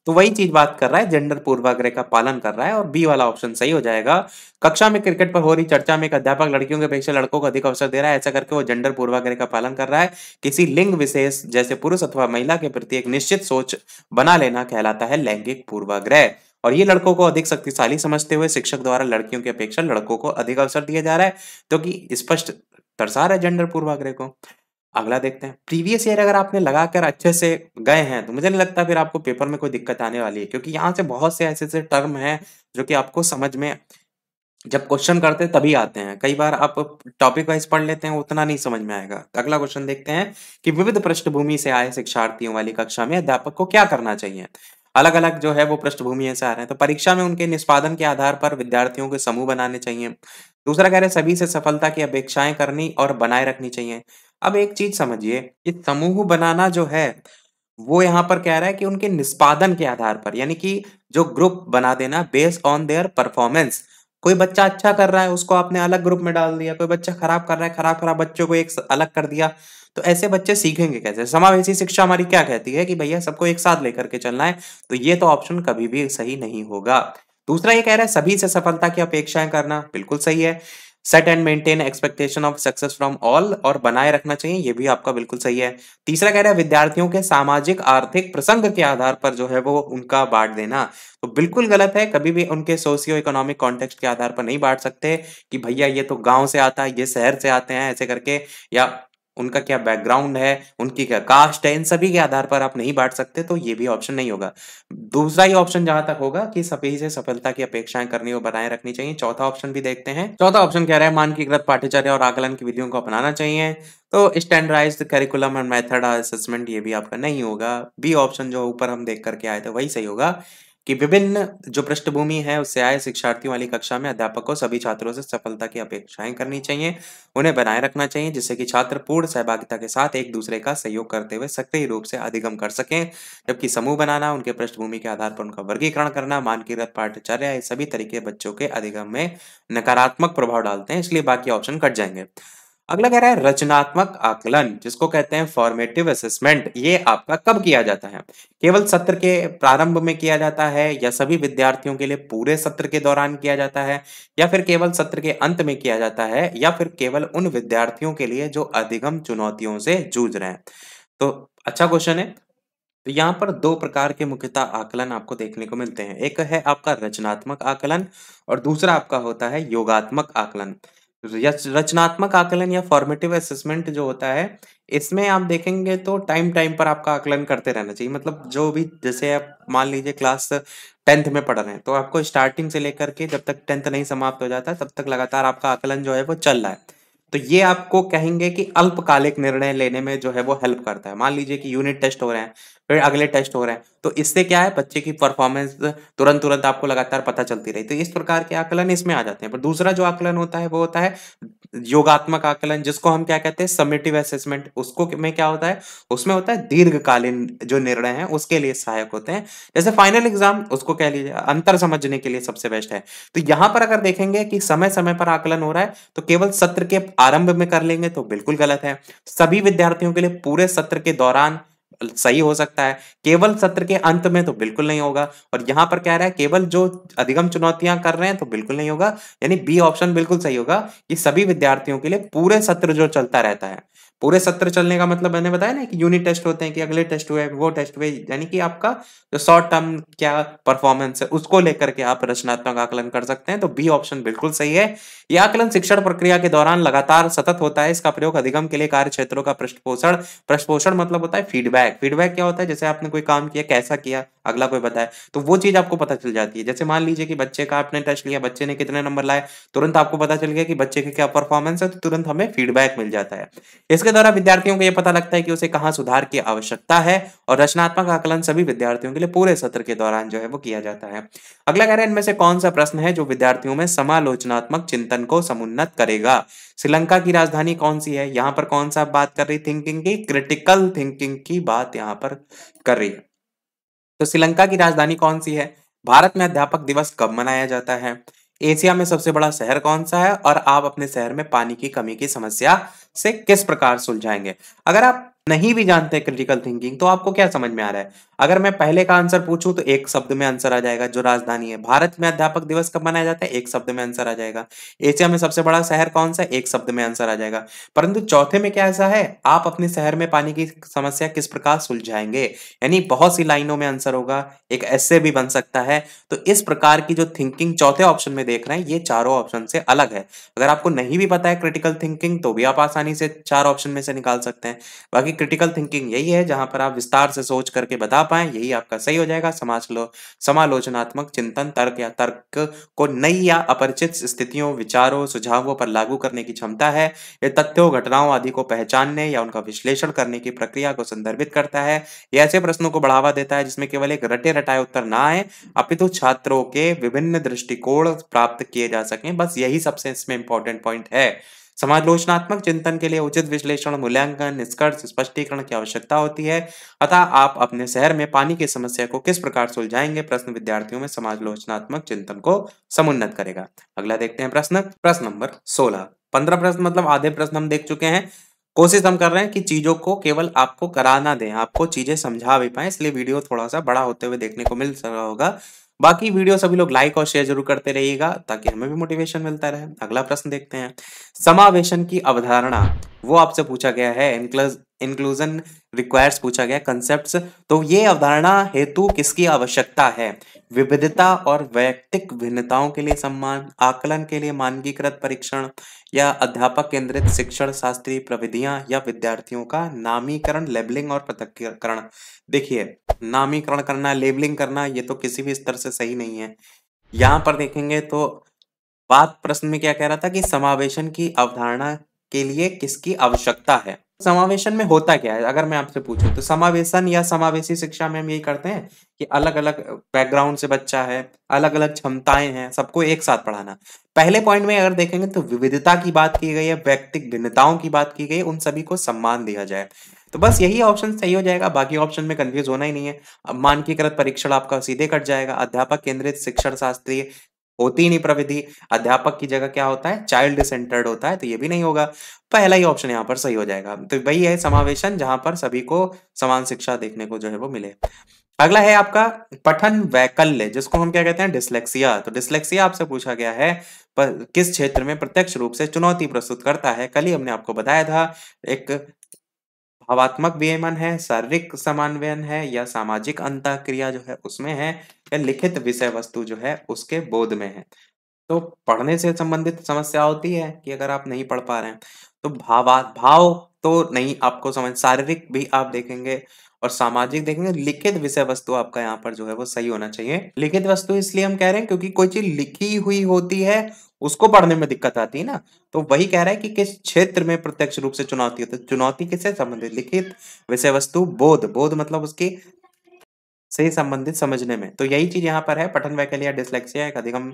तो वही चीज बात कर रहा है जेंडर पूर्वाग्रह का पालन कर रहा है और बी वाला ऑप्शन सही हो जाएगा कक्षा में क्रिकेट पर हो रही चर्चा में एक अध्यापक लड़कियों के अपेक्षा लड़कों को अधिक अवसर दे रहा है ऐसा करके वो जेंडर पूर्वाग्रह का पालन कर रहा है किसी लिंग विशेष जैसे पुरुष अथवा महिला के प्रति एक निश्चित सोच बना लेना कहलाता है लैंगिक पूर्वाग्रह और ये लड़कों को अधिक शक्तिशाली समझते हुए शिक्षक द्वारा लड़कियों की अपेक्षा लड़कों को अधिक अवसर दिया जा रहा है क्योंकि तो कि स्पष्ट तरसार रहा है जेंडर पूर्वाग्रह को अगला देखते हैं प्रीवियस ईयर अगर आपने लगाकर अच्छे से गए हैं तो मुझे नहीं लगता फिर आपको पेपर में कोई दिक्कत आने वाली है क्योंकि यहाँ से बहुत से ऐसे ऐसे टर्म हैं जो कि आपको समझ में जब क्वेश्चन करते हैं तभी आते हैं कई बार आप टॉपिक वाइज पढ़ लेते हैं उतना नहीं समझ में आएगा अगला क्वेश्चन देखते हैं कि विविध पृष्ठभूमि से आए शिक्षार्थियों वाली कक्षा में अध्यापक को क्या करना चाहिए अलग अलग जो है वो पृष्ठभूमि से आ रहे हैं तो परीक्षा में उनके निष्पादन के आधार पर विद्यार्थियों के समूह बनाने चाहिए दूसरा कह रहे हैं सभी से सफलता की अपेक्षाएं करनी और बनाए रखनी चाहिए अब एक चीज समझिए कि समूह बनाना जो है वो यहाँ पर कह रहा है कि उनके निष्पादन के आधार पर यानी कि जो ग्रुप बना देना बेस्ड ऑन देयर परफॉर्मेंस कोई बच्चा अच्छा कर रहा है उसको आपने अलग ग्रुप में डाल दिया कोई बच्चा खराब कर रहा है खराब खराब बच्चों को एक अलग कर दिया तो ऐसे बच्चे सीखेंगे कैसे समावेशी शिक्षा हमारी क्या कहती है कि भैया सबको एक साथ लेकर के चलना है तो ये तो ऑप्शन कभी भी सही नहीं होगा दूसरा ये कह रहा है सभी से सफलता की अपेक्षाएं करना बिल्कुल सही है set and maintain expectation of success from all और बनाए रखना चाहिए ये भी आपका बिल्कुल सही है तीसरा कह रहा है विद्यार्थियों के सामाजिक आर्थिक प्रसंग के आधार पर जो है वो उनका बांट देना तो बिल्कुल गलत है कभी भी उनके सोशियो इकोनॉमिक कॉन्टेक्स्ट के आधार पर नहीं बांट सकते कि भैया ये तो गाँव से आता है ये शहर से आते हैं ऐसे करके या उनका क्या बैकग्राउंड है उनकी क्या कास्ट है इन सभी के आधार पर आप नहीं बांट सकते तो ये भी ऑप्शन नहीं होगा दूसरा ही ऑप्शन जहां तक होगा कि सभी से सफलता की अपेक्षाएं करनी और बनाए रखनी चाहिए चौथा ऑप्शन भी देखते हैं चौथा ऑप्शन कह रहा है मानकीकृत पाठ्यचर्य और आकलन की विधियों को अपनाना चाहिए तो standardise curriculum and method assessment ये भी आपका नहीं होगा बी ऑप्शन जो ऊपर हम देख करके आए थे वही सही होगा कि विभिन्न जो पृष्ठभूमि है उससे आए शिक्षार्थियों वाली कक्षा में अध्यापक को सभी छात्रों से सफलता की अपेक्षाएं करनी चाहिए उन्हें बनाए रखना चाहिए जिससे कि छात्र पूर्ण सहभागिता के साथ एक दूसरे का सहयोग करते हुए सक्रिय रूप से अधिगम कर सकें जबकि समूह बनाना उनके पृष्ठभूमि के आधार पर उनका वर्गीकरण करना मानकीकृत पाठ्यचर्या ये सभी तरीके बच्चों के अधिगम में नकारात्मक प्रभाव डालते हैं इसलिए बाकी ऑप्शन कट जाएंगे अगला कह रहा है रचनात्मक आकलन जिसको कहते हैं फॉर्मेटिव असेसमेंट ये आपका कब किया जाता है केवल सत्र के प्रारंभ में किया जाता है या सभी विद्यार्थियों के लिए पूरे सत्र के दौरान किया जाता है या फिर केवल सत्र के अंत में किया जाता है या फिर केवल उन विद्यार्थियों के लिए जो अधिगम चुनौतियों से जूझ रहे हैं तो अच्छा क्वेश्चन है तो यहाँ पर दो प्रकार के मुख्यतः आकलन आपको देखने को मिलते हैं एक है आपका रचनात्मक आकलन और दूसरा आपका होता है योगात्मक आकलन रचनात्मक आकलन या फॉर्मेटिव असेसमेंट जो होता है इसमें आप देखेंगे तो टाइम टाइम पर आपका आकलन करते रहना चाहिए मतलब जो भी जैसे आप मान लीजिए क्लास टेंथ में पढ़ रहे हैं तो आपको स्टार्टिंग से लेकर के जब तक टेंथ नहीं समाप्त हो जाता तब तक लगातार आपका आकलन जो है वो चल रहा है तो ये आपको कहेंगे कि अल्पकालिक निर्णय लेने में जो है वो हेल्प करता है मान लीजिए कि यूनिट टेस्ट हो रहे हैं फिर अगले टेस्ट हो रहे हैं तो इससे क्या है बच्चे की परफॉर्मेंस तुरंत तुरंत आपको लगातार पता चलती रही तो इस प्रकार के आकलन इसमें आ जाते हैं पर दूसरा जो आकलन होता है वो होता है योगात्मक आकलन जिसको हम क्या कहते हैं समेटिव असेसमेंट उसको में क्या होता है उसमें होता है दीर्घकालीन जो निर्णय है उसके लिए सहायक होते हैं जैसे फाइनल एग्जाम उसको कह लीजिए अंतर समझने के लिए सबसे बेस्ट है तो यहां पर अगर देखेंगे कि समय समय पर आकलन हो रहा है तो केवल सत्र के आरंभ में कर लेंगे तो बिल्कुल गलत है सभी विद्यार्थियों के लिए पूरे सत्र के दौरान सही हो सकता है केवल सत्र के अंत में तो बिल्कुल नहीं होगा और यहां पर कह रहा है केवल जो अधिगम चुनौतियां कर रहे हैं तो बिल्कुल नहीं होगा यानी बी ऑप्शन बिल्कुल सही होगा कि सभी विद्यार्थियों के लिए पूरे सत्र जो चलता रहता है पूरे सत्र चलने का मतलब मैंने बताया ना कि यूनिट टेस्ट होते हैं कि अगले टेस्ट हुए वो टेस्ट हुए यानी कि आपका जो शॉर्ट टर्म क्या परफॉर्मेंस है उसको लेकर के आप रचनात्मक आकलन कर सकते हैं तो बी ऑप्शन बिल्कुल सही है यह आकलन शिक्षण प्रक्रिया के दौरान लगातार सतत होता है इसका प्रयोग अधिगम के लिए कार्य क्षेत्रों का पृष्ठपोषण पृष्ठपोषण मतलब होता है फीडबैक फीडबैक क्या होता है जैसे आपने कोई काम किया कैसा किया अगला कोई बताए तो वो चीज आपको पता चल जाती है जैसे मान लीजिए कि बच्चे का आपने टेस्ट लिया बच्चे ने कितने नंबर लाए तुरंत आपको पता चल गया कि बच्चे के क्या परफॉर्मेंस है तो तुरंत हमें फीडबैक मिल जाता है इसके के द्वारा विद्यार्थियों को यह पता लगता है कि उसे कहाँ सुधार की आवश्यकता है और रचनात्मक आकलन सभी विद्यार्थियों के लिए पूरे सत्र के दौरान जो है वो किया जाता है अगला कह रहे हैं इनमें से कौन सा प्रश्न है जो विद्यार्थियों में समालोचनात्मक चिंतन को समुन्नत करेगा श्रीलंका की राजधानी कौन सी है यहाँ पर कौन सा बात कर रही थिंकिंग की क्रिटिकल थिंकिंग की बात यहाँ पर कर रही है तो श्रीलंका की राजधानी कौन सी है भारत में अध्यापक दिवस कब मनाया जाता है एशिया में सबसे बड़ा शहर कौन सा है और आप अपने शहर में पानी की कमी की समस्या से किस प्रकार सुलझाएंगे अगर आप नहीं भी जानते क्रिटिकल थिंकिंग तो आपको क्या समझ में आ रहा है अगर मैं पहले का आंसर पूछूं तो एक शब्द में आंसर आ जाएगा जो राजधानी है भारत में अध्यापक दिवस कब मनाया जाता है एक शब्द में आंसर आ जाएगा एशिया में सबसे बड़ा शहर कौन सा एक शब्द में आंसर आ जाएगा परंतु चौथे में क्या ऐसा है आप अपने शहर में पानी की समस्या किस प्रकार सुलझाएंगे यानी बहुत सी लाइनों में आंसर होगा एक ऐसे भी बन सकता है तो इस प्रकार की जो थिंकिंग चौथे ऑप्शन में देख रहे हैं ये चारों ऑप्शन से अलग है अगर आपको नहीं भी पता है क्रिटिकल थिंकिंग तो भी आप आसानी से चार ऑप्शन में से निकाल सकते हैं बाकी क्रिटिकल थिंकिंग यही है जहां पर आप विस्तार से सोच करके बता पाए यही आपका सही हो जाएगा समाज लो समालोचनात्मक चिंतन तर्क या तर्क को नई या अपरिचित स्थितियों विचारों सुझावों पर लागू करने की क्षमता है ये तथ्यों घटनाओं आदि को पहचानने या उनका विश्लेषण करने की प्रक्रिया को संदर्भित करता है ये ऐसे प्रश्नों को बढ़ावा देता है जिसमें केवल एक रटे रटाए उत्तर ना आए अपितु छात्रों के विभिन्न दृष्टिकोण प्राप्त किए जा सके बस यही सबसे इसमें इंपॉर्टेंट पॉइंट है समालोचनात्मक चिंतन के लिए उचित विश्लेषण मूल्यांकन निष्कर्ष स्पष्टीकरण की आवश्यकता होती है अतः आप अपने शहर में पानी की समस्या को किस प्रकार सुलझाएंगे प्रश्न विद्यार्थियों में समालोचनात्मक चिंतन को समुन्नत करेगा अगला देखते हैं प्रश्न प्रश्न नंबर सोलह पंद्रह प्रश्न मतलब आधे प्रश्न हम देख चुके हैं कोशिश हम कर रहे हैं कि चीज़ों को केवल आपको कराना दें आपको चीज़ें समझा भी पाए इसलिए वीडियो थोड़ा सा बड़ा होते हुए देखने को मिल रहा होगा बाकी वीडियो सभी लोग लाइक और शेयर जरूर करते रहिएगा ताकि हमें भी मोटिवेशन मिलता रहे अगला प्रश्न देखते हैं समावेशन की अवधारणा वो आपसे पूछा गया है इंक्लूजन रिक्वायर्स पूछा गया कंसेप्ट तो ये अवधारणा हेतु किसकी आवश्यकता है विविधता और वैयक्तिक भिन्नताओं के लिए सम्मान आकलन के लिए मानकीकृत परीक्षण या अध्यापक केंद्रित शिक्षण शास्त्रीय प्रविधियां या विद्यार्थियों का नामीकरण लेबलिंग और पृथक्करण देखिए नामीकरण करना लेबलिंग करना ये तो किसी भी स्तर से सही नहीं है यहाँ पर देखेंगे तो बात प्रश्न में क्या कह रहा था कि समावेशन की अवधारणा के लिए किसकी आवश्यकता है समावेशन में होता क्या है अगर मैं आपसे पूछूं तो समावेशन या समावेशी शिक्षा में हम यही करते हैं कि अलग अलग बैकग्राउंड से बच्चा है अलग अलग क्षमताएं हैं सबको एक साथ पढ़ाना पहले पॉइंट में अगर देखेंगे तो विविधता की बात की गई है व्यक्तिक भिन्नताओं की बात की गई उन सभी को सम्मान दिया जाए तो बस यही ऑप्शन सही हो जाएगा बाकी ऑप्शन में कंफ्यूज होना ही नहीं है अब मानकीकृत परीक्षण आपका सीधे कट जाएगा अध्यापक केंद्रित शिक्षण शास्त्रीय होती नहीं प्रविधि अध्यापक की जगह क्या होता है चाइल्ड सेंटर्ड होता है तो ये भी नहीं होगा पहला ही ऑप्शन यहाँ पर सही हो जाएगा तो वही है समावेशन जहां पर सभी को समान शिक्षा देखने को जो है वो मिले अगला है आपका पठन वैकल्य जिसको हम क्या कहते हैं डिस्लेक्सिया तो डिस्लेक्सिया आपसे पूछा गया है पर किस क्षेत्र में प्रत्यक्ष रूप से चुनौती प्रस्तुत करता है कल ही हमने आपको बताया था एक भावात्मक विमन है शारीरिक समन्वयन है या सामाजिक क्रिया जो है उसमें है या लिखित विषय वस्तु जो है उसके बोध में है तो पढ़ने से संबंधित समस्या होती है कि अगर आप नहीं पढ़ पा रहे हैं तो भावा भाव तो नहीं आपको समझ शारीरिक भी आप देखेंगे और सामाजिक देखेंगे लिखित विषय वस्तु आपका यहाँ पर जो है वो सही होना चाहिए लिखित वस्तु इसलिए हम कह रहे हैं क्योंकि कोई चीज लिखी हुई होती है उसको पढ़ने में दिक्कत आती है ना तो वही कह रहा है कि किस क्षेत्र में प्रत्यक्ष रूप से चुनौती होती है तो चुनौती किससे संबंधित लिखित विषय वस्तु बोध बोध मतलब उसकी से संबंधित समझने में तो यही चीज यहाँ पर है पठन वैकल्य डिसलेक्सिया एक अधिगम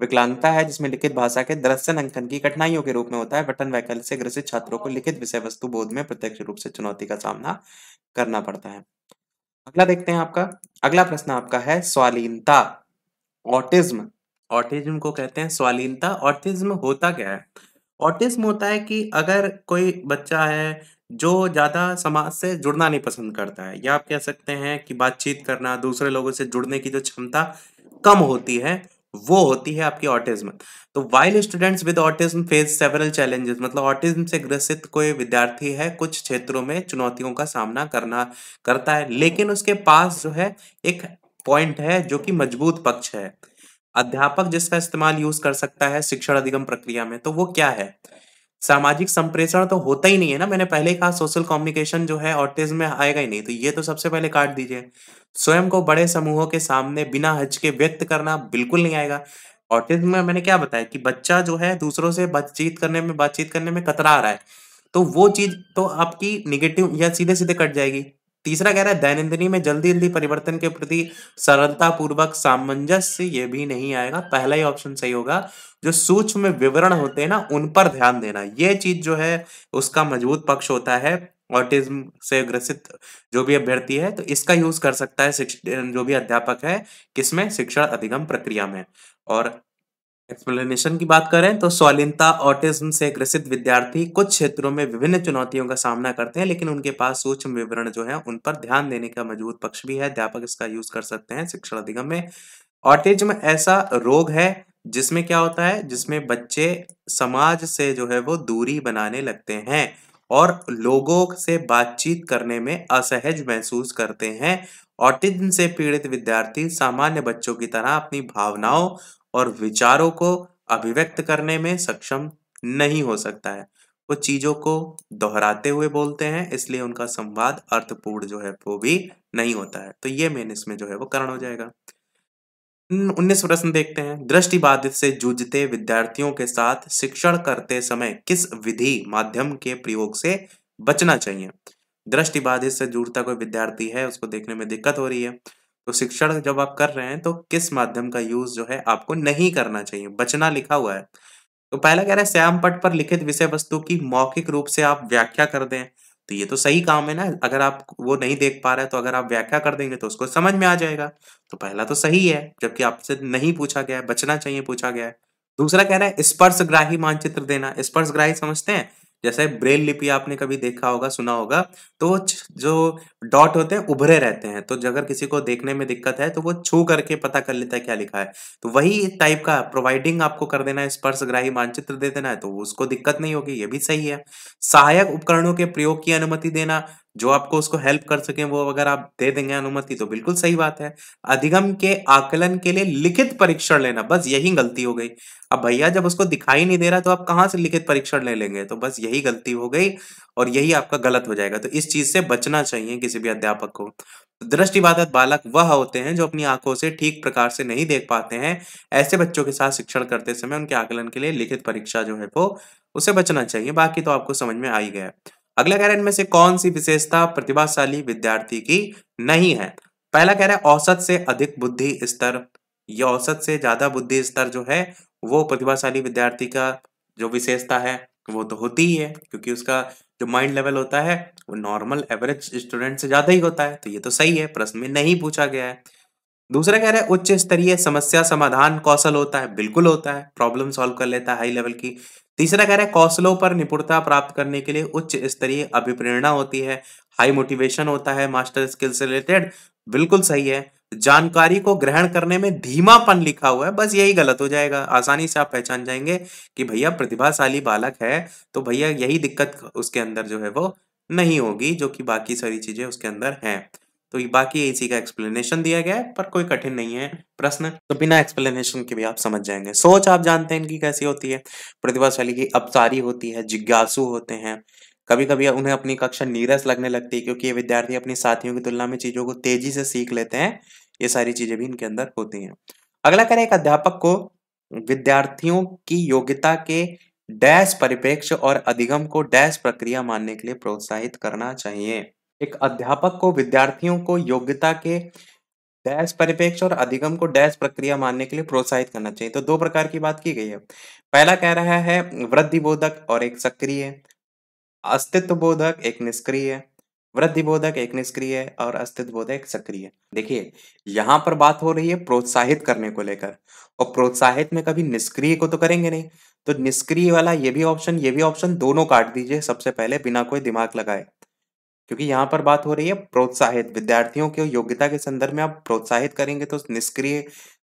विकलांगता है जिसमें लिखित भाषा के दृश्य अंकन की कठिनाइयों के रूप में होता है पठन वैकल्य से ग्रसित छात्रों को लिखित विषय वस्तु बोध में प्रत्यक्ष रूप से चुनौती का सामना करना पड़ता है अगला देखते हैं आपका अगला प्रश्न आपका है स्वालीनता ऑटिज्म ऑटिज्म को कहते हैं स्वालीनता ऑटिज्म होता क्या है ऑटिज्म होता है कि अगर कोई बच्चा है जो ज़्यादा समाज से जुड़ना नहीं पसंद करता है या आप कह सकते हैं कि बातचीत करना दूसरे लोगों से जुड़ने की जो क्षमता कम होती है वो होती है आपकी ऑटिज्म तो while students with autism face several challenges मतलब ऑटिज्म से ग्रसित कोई विद्यार्थी है कुछ क्षेत्रों में चुनौतियों का सामना करना करता है लेकिन उसके पास जो है एक पॉइंट है जो कि मजबूत पक्ष है अध्यापक जिसका इस्तेमाल यूज कर सकता है शिक्षण अधिगम प्रक्रिया में तो वो क्या है सामाजिक संप्रेषण तो होता ही नहीं है ना मैंने पहले कहा सोशल कम्युनिकेशन जो है ऑटिज्म में आएगा ही नहीं तो ये तो सबसे पहले काट दीजिए स्वयं को बड़े समूहों के सामने बिना हचके व्यक्त करना बिल्कुल नहीं आएगा ऑटिज्म में मैंने क्या बताया कि बच्चा जो है दूसरों से बातचीत करने में बातचीत करने में कतरा रहा है तो वो चीज तो आपकी निगेटिव या सीधे सीधे कट जाएगी तीसरा कह रहा है दैनंदिनी में जल्दी जल्दी परिवर्तन के प्रति सरलता पूर्वक सामंजस्य ये भी नहीं आएगा पहला ही ऑप्शन सही होगा जो सूक्ष्म विवरण होते हैं ना उन पर ध्यान देना ये चीज जो है उसका मजबूत पक्ष होता है ऑटिज्म से ग्रसित जो भी अभ्यर्थी है तो इसका यूज कर सकता है जो भी अध्यापक है किसमें शिक्षण अधिगम प्रक्रिया में और एक्सप्लेनेशन की बात करें तो स्वालीनता ऑटिज्म से ग्रसित विद्यार्थी कुछ क्षेत्रों में विभिन्न चुनौतियों का सामना करते हैं लेकिन उनके पास सूक्ष्म विवरण जो है उन पर ध्यान देने का मजबूत पक्ष भी है अध्यापक इसका यूज कर सकते हैं शिक्षण अधिगम में ऑटिज्म ऐसा रोग है जिसमें क्या होता है जिसमें बच्चे समाज से जो है वो दूरी बनाने लगते हैं और लोगों से बातचीत करने में असहज महसूस करते हैं ऑटिज्म से पीड़ित विद्यार्थी सामान्य बच्चों की तरह अपनी भावनाओं और विचारों को अभिव्यक्त करने में सक्षम नहीं हो सकता है वो चीज़ों को दोहराते हुए बोलते हैं इसलिए उनका संवाद अर्थपूर्ण जो है वो भी नहीं होता है तो ये मेन इसमें जो है वो कारण हो जाएगा उन्नीस प्रश्न देखते हैं दृष्टि बाधित से जूझते विद्यार्थियों के साथ शिक्षण करते समय किस विधि माध्यम के प्रयोग से बचना चाहिए दृष्टि बाधित से जुड़ता कोई विद्यार्थी है उसको देखने में दिक्कत हो रही है तो शिक्षण जब आप कर रहे हैं तो किस माध्यम का यूज जो है आपको नहीं करना चाहिए बचना लिखा हुआ है तो पहला कह रहा है श्याम पट पर लिखित विषय वस्तु की मौखिक रूप से आप व्याख्या कर दें तो ये तो सही काम है ना अगर आप वो नहीं देख पा रहे तो अगर आप व्याख्या कर देंगे तो उसको समझ में आ जाएगा तो पहला तो सही है जबकि आपसे नहीं पूछा गया है बचना चाहिए पूछा गया है दूसरा कह रहा है ग्राही मानचित्र देना स्पर्श ग्राही समझते हैं जैसे ब्रेल लिपि आपने कभी देखा होगा सुना होगा तो जो डॉट होते हैं उभरे रहते हैं तो अगर किसी को देखने में दिक्कत है तो वो छू करके पता कर लेता है क्या लिखा है तो वही टाइप का प्रोवाइडिंग आपको कर देना है ग्राही मानचित्र दे देना है तो उसको दिक्कत नहीं होगी ये भी सही है सहायक उपकरणों के प्रयोग की अनुमति देना जो आपको उसको हेल्प कर सके वो अगर आप दे देंगे अनुमति तो बिल्कुल सही बात है अधिगम के आकलन के लिए लिखित परीक्षण लेना बस यही गलती हो गई अब भैया जब उसको दिखाई नहीं दे रहा तो आप कहाँ से लिखित परीक्षण ले लेंगे तो बस यही गलती हो गई और यही आपका गलत हो जाएगा तो इस चीज से बचना चाहिए किसी भी अध्यापक को दृष्टिबाधित बालक वह होते हैं जो अपनी आंखों से ठीक प्रकार से नहीं देख पाते हैं ऐसे बच्चों के साथ शिक्षण करते समय उनके आकलन के लिए लिखित परीक्षा जो है वो उसे बचना चाहिए बाकी तो आपको समझ में आ ही गया अगला कह रहा है इनमें से कौन सी विशेषता प्रतिभाशाली विद्यार्थी की नहीं है पहला कह रहा है औसत से अधिक बुद्धि स्तर या औसत से ज्यादा बुद्धि स्तर जो है वो प्रतिभाशाली विद्यार्थी का जो विशेषता है वो तो होती ही है क्योंकि उसका जो माइंड लेवल होता है वो नॉर्मल एवरेज स्टूडेंट से ज़्यादा ही होता है तो ये तो सही है प्रश्न में नहीं पूछा गया है दूसरा कह रहा है उच्च स्तरीय समस्या समाधान कौशल होता है बिल्कुल होता है प्रॉब्लम सॉल्व कर लेता है हाई लेवल की तीसरा कह रहा है कौशलों पर निपुणता प्राप्त करने के लिए उच्च स्तरीय अभिप्रेरणा होती है हाई मोटिवेशन होता है मास्टर स्किल से रिलेटेड बिल्कुल सही है जानकारी को ग्रहण करने में धीमापन लिखा हुआ है बस यही गलत हो जाएगा आसानी से आप पहचान जाएंगे कि भैया प्रतिभाशाली बालक है तो भैया यही दिक्कत उसके अंदर जो है वो नहीं होगी जो कि बाकी सारी चीजें उसके अंदर हैं तो ये बाकी इसी का एक्सप्लेनेशन दिया गया है पर कोई कठिन नहीं है प्रश्न तो बिना एक्सप्लेनेशन के भी आप समझ जाएंगे सोच आप जानते हैं इनकी कैसी होती है प्रतिभाशाली की अपसारी होती है जिज्ञासु होते हैं कभी कभी उन्हें अपनी कक्षा नीरस लगने लगती है क्योंकि ये विद्यार्थी अपने साथियों की तुलना में चीज़ों को तेजी से सीख लेते हैं ये सारी चीज़ें भी इनके अंदर होती हैं अगला कह रहे एक अध्यापक को विद्यार्थियों की योग्यता के डैश परिप्रेक्ष्य और अधिगम को डैश प्रक्रिया मानने के लिए प्रोत्साहित करना चाहिए एक अध्यापक को विद्यार्थियों को योग्यता के डैश परिपेक्ष और अधिगम को डैश प्रक्रिया मानने के लिए प्रोत्साहित करना चाहिए तो दो प्रकार की बात की गई है पहला कह रहा है वृद्धि बोधक और एक सक्रिय अस्तित्व बोधक एक निष्क्रिय वृद्धि बोधक एक निष्क्रिय और अस्तित्व बोधक सक्रिय देखिए यहाँ पर बात हो रही है प्रोत्साहित करने को लेकर और प्रोत्साहित में कभी निष्क्रिय को तो करेंगे नहीं तो निष्क्रिय वाला ये भी ऑप्शन ये भी ऑप्शन दोनों काट दीजिए सबसे पहले बिना कोई दिमाग लगाए क्योंकि यहाँ पर बात हो रही है प्रोत्साहित विद्यार्थियों की योग्यता के संदर्भ में आप प्रोत्साहित करेंगे तो निष्क्रिय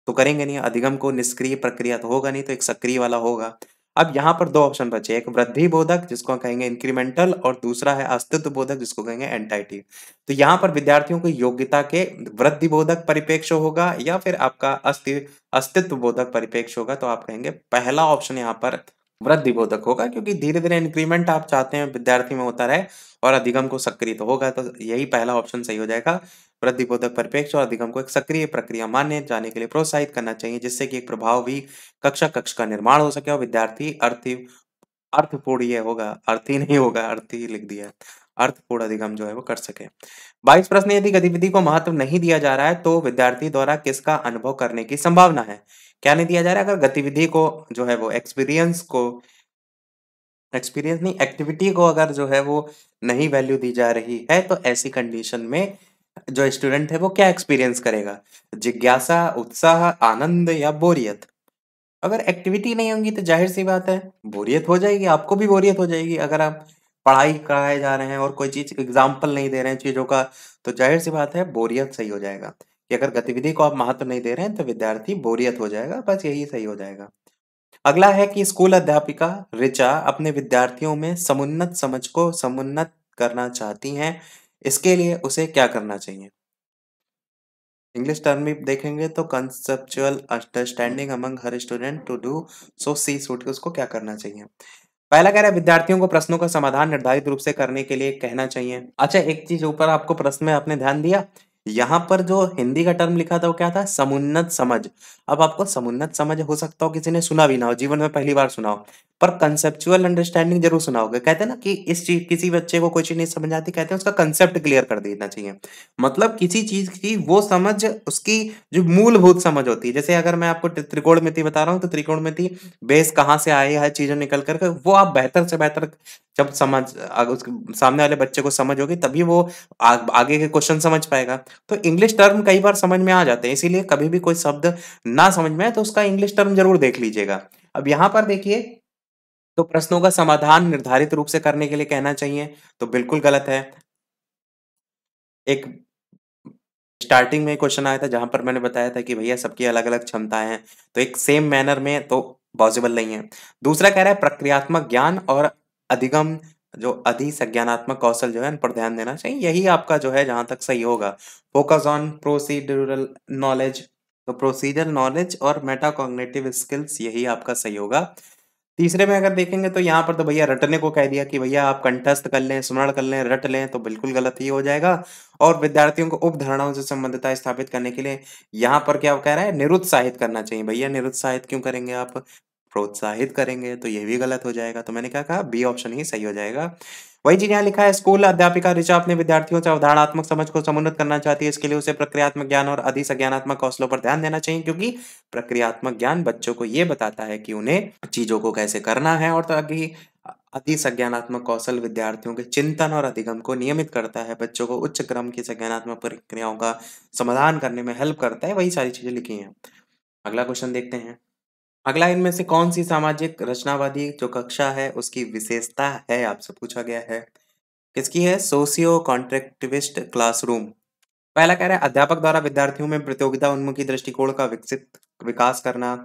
तो करेंगे नहीं अधिगम को निष्क्रिय प्रक्रिया तो होगा नहीं तो एक सक्रिय वाला होगा अब यहाँ पर दो ऑप्शन बचे एक वृद्धि बोधक जिसको कहेंगे इंक्रीमेंटल और दूसरा है अस्तित्व बोधक जिसको कहेंगे एंटाइटी तो यहाँ पर विद्यार्थियों को योग्यता के वृद्धि बोधक परिपेक्ष्य होगा या फिर आपका अस्ति अस्तित्व बोधक परिपेक्ष होगा तो आप कहेंगे पहला ऑप्शन यहाँ पर वृद्धि बोधक होगा क्योंकि धीरे धीरे इंक्रीमेंट आप चाहते हैं विद्यार्थी में होता रहे और अधिगम को सक्रिय तो होगा तो यही पहला ऑप्शन सही हो जाएगा वृद्धि बोधक परिपेक्ष और अधिगम को एक सक्रिय प्रक्रिया मान्य जाने के लिए प्रोत्साहित करना चाहिए जिससे कि एक प्रभाव भी कक्षा कक्ष का निर्माण हो सके और विद्यार्थी अर्थी अर्थपूर्ण ये होगा अर्थी नहीं होगा अर्थी लिख दिया अर्थपूर्ण अधिगम जो है वो कर सके बाईस प्रश्न यदि गतिविधि को महत्व नहीं दिया जा रहा है तो विद्यार्थी द्वारा किसका अनुभव करने की संभावना है क्या नहीं दिया जा रहा है अगर गतिविधि को जो है वो एक्सपीरियंस को एक्सपीरियंस नहीं एक्टिविटी को अगर जो है वो नहीं वैल्यू दी जा रही है तो ऐसी कंडीशन में जो स्टूडेंट है वो क्या एक्सपीरियंस करेगा जिज्ञासा उत्साह आनंद या बोरियत अगर एक्टिविटी नहीं होगी तो जाहिर सी बात है बोरियत हो जाएगी आपको भी बोरियत हो जाएगी अगर आप पढ़ाई कराए जा रहे हैं और कोई चीज़ एग्जाम्पल नहीं दे रहे हैं चीज़ों का तो जाहिर सी बात है बोरियत सही हो जाएगा कि अगर गतिविधि को आप महत्व नहीं दे रहे हैं तो विद्यार्थी बोरियत हो जाएगा बस यही सही हो जाएगा अगला है कि स्कूल अध्यापिका ऋचा अपने विद्यार्थियों में समुन्नत समझ को समुन्नत करना चाहती हैं इसके लिए उसे क्या करना चाहिए इंग्लिश टर्म भी देखेंगे तो कंसेप्चुअल अंडरस्टैंडिंग अमंग हर student to do so see suit उसको क्या करना चाहिए पहला कह रहा है विद्यार्थियों को प्रश्नों का समाधान निर्धारित रूप से करने के लिए कहना चाहिए अच्छा एक चीज ऊपर आपको प्रश्न में आपने ध्यान दिया यहाँ पर जो हिंदी का टर्म लिखा था वो क्या था समुन्नत समझ अब आपको समुन्नत समझ हो सकता हो किसी ने सुना भी ना हो जीवन में पहली बार सुना हो पर कंसेप्चुअल अंडरस्टैंडिंग जरूर सुना होगा कहते हैं ना कि इस चीज किसी बच्चे को कोई चीज नहीं समझ आती कहते हैं उसका कंसेप्ट क्लियर कर देना चाहिए मतलब किसी चीज की वो समझ उसकी जो मूलभूत समझ होती है जैसे अगर मैं आपको त्रिकोणमिति बता रहा हूँ तो त्रिकोणमिति बेस कहाँ से आई है चीजें निकल करके वो आप बेहतर से बेहतर जब समझ उसके सामने वाले बच्चे को समझ होगी तभी वो आ, आगे के क्वेश्चन समझ पाएगा तो इंग्लिश टर्म कई बार समझ में आ जाते हैं इसीलिए कभी भी कोई शब्द ना समझ में आए तो उसका इंग्लिश टर्म जरूर देख लीजिएगा अब यहां पर देखिए तो प्रश्नों का समाधान निर्धारित रूप से करने के लिए कहना चाहिए तो बिल्कुल गलत है एक स्टार्टिंग में क्वेश्चन आया था जहां पर मैंने बताया था कि भैया सबकी अलग अलग क्षमताएं हैं तो एक सेम मैनर में तो पॉसिबल नहीं है दूसरा कह रहा है प्रक्रियात्मक ज्ञान और अधिगम जो संज्ञानात्मक कौशल जो है उन पर ध्यान देना चाहिए यही आपका जो है जहां तक सही होगा फोकस ऑन प्रोसीडरल नॉलेज तो प्रोसीजर नॉलेज और मेटाकॉग्नेटिव स्किल्स यही आपका सही होगा तीसरे में अगर देखेंगे तो यहाँ पर तो भैया रटने को कह दिया कि भैया आप कंठस्थ कर लें स्मरण कर लें रट लें तो बिल्कुल गलत ही हो जाएगा और विद्यार्थियों को उपधारणाओं से संबंधता स्थापित करने के लिए यहाँ पर क्या कह रहा है निरुत्साहित करना चाहिए भैया निरुत्साहित क्यों करेंगे आप प्रोत्साहित करेंगे तो ये भी गलत हो जाएगा तो मैंने क्या कहा बी ऑप्शन ही सही हो जाएगा वही जी यहाँ लिखा है स्कूल अध्यापिका ऋचा अपने विद्यार्थियों से अवधारणात्मक समझ को समुन्नत करना चाहती है इसके लिए उसे प्रक्रियात्मक ज्ञान और अधिसज्ञानात्मक कौशलों पर ध्यान देना चाहिए क्योंकि प्रक्रियात्मक ज्ञान बच्चों को ये बताता है कि उन्हें चीजों को कैसे करना है और ताकि अति संज्ञानात्मक कौशल विद्यार्थियों के चिंतन और अधिगम को नियमित करता है बच्चों को उच्च क्रम की संज्ञानात्मक प्रक्रियाओं का समाधान करने में हेल्प करता है वही सारी चीजें लिखी हैं अगला क्वेश्चन देखते हैं अगला इनमें से कौन सी सामाजिक रचनावादी जो कक्षा है उसकी विशेषता है आपसे पूछा गया है किसकी है सोशियो कॉन्ट्रेक्टिविस्ट क्लासरूम पहला कह रहा है अध्यापक द्वारा विद्यार्थियों में प्रतियोगिता उन्मुखी दृष्टिकोण का विकसित विकास करना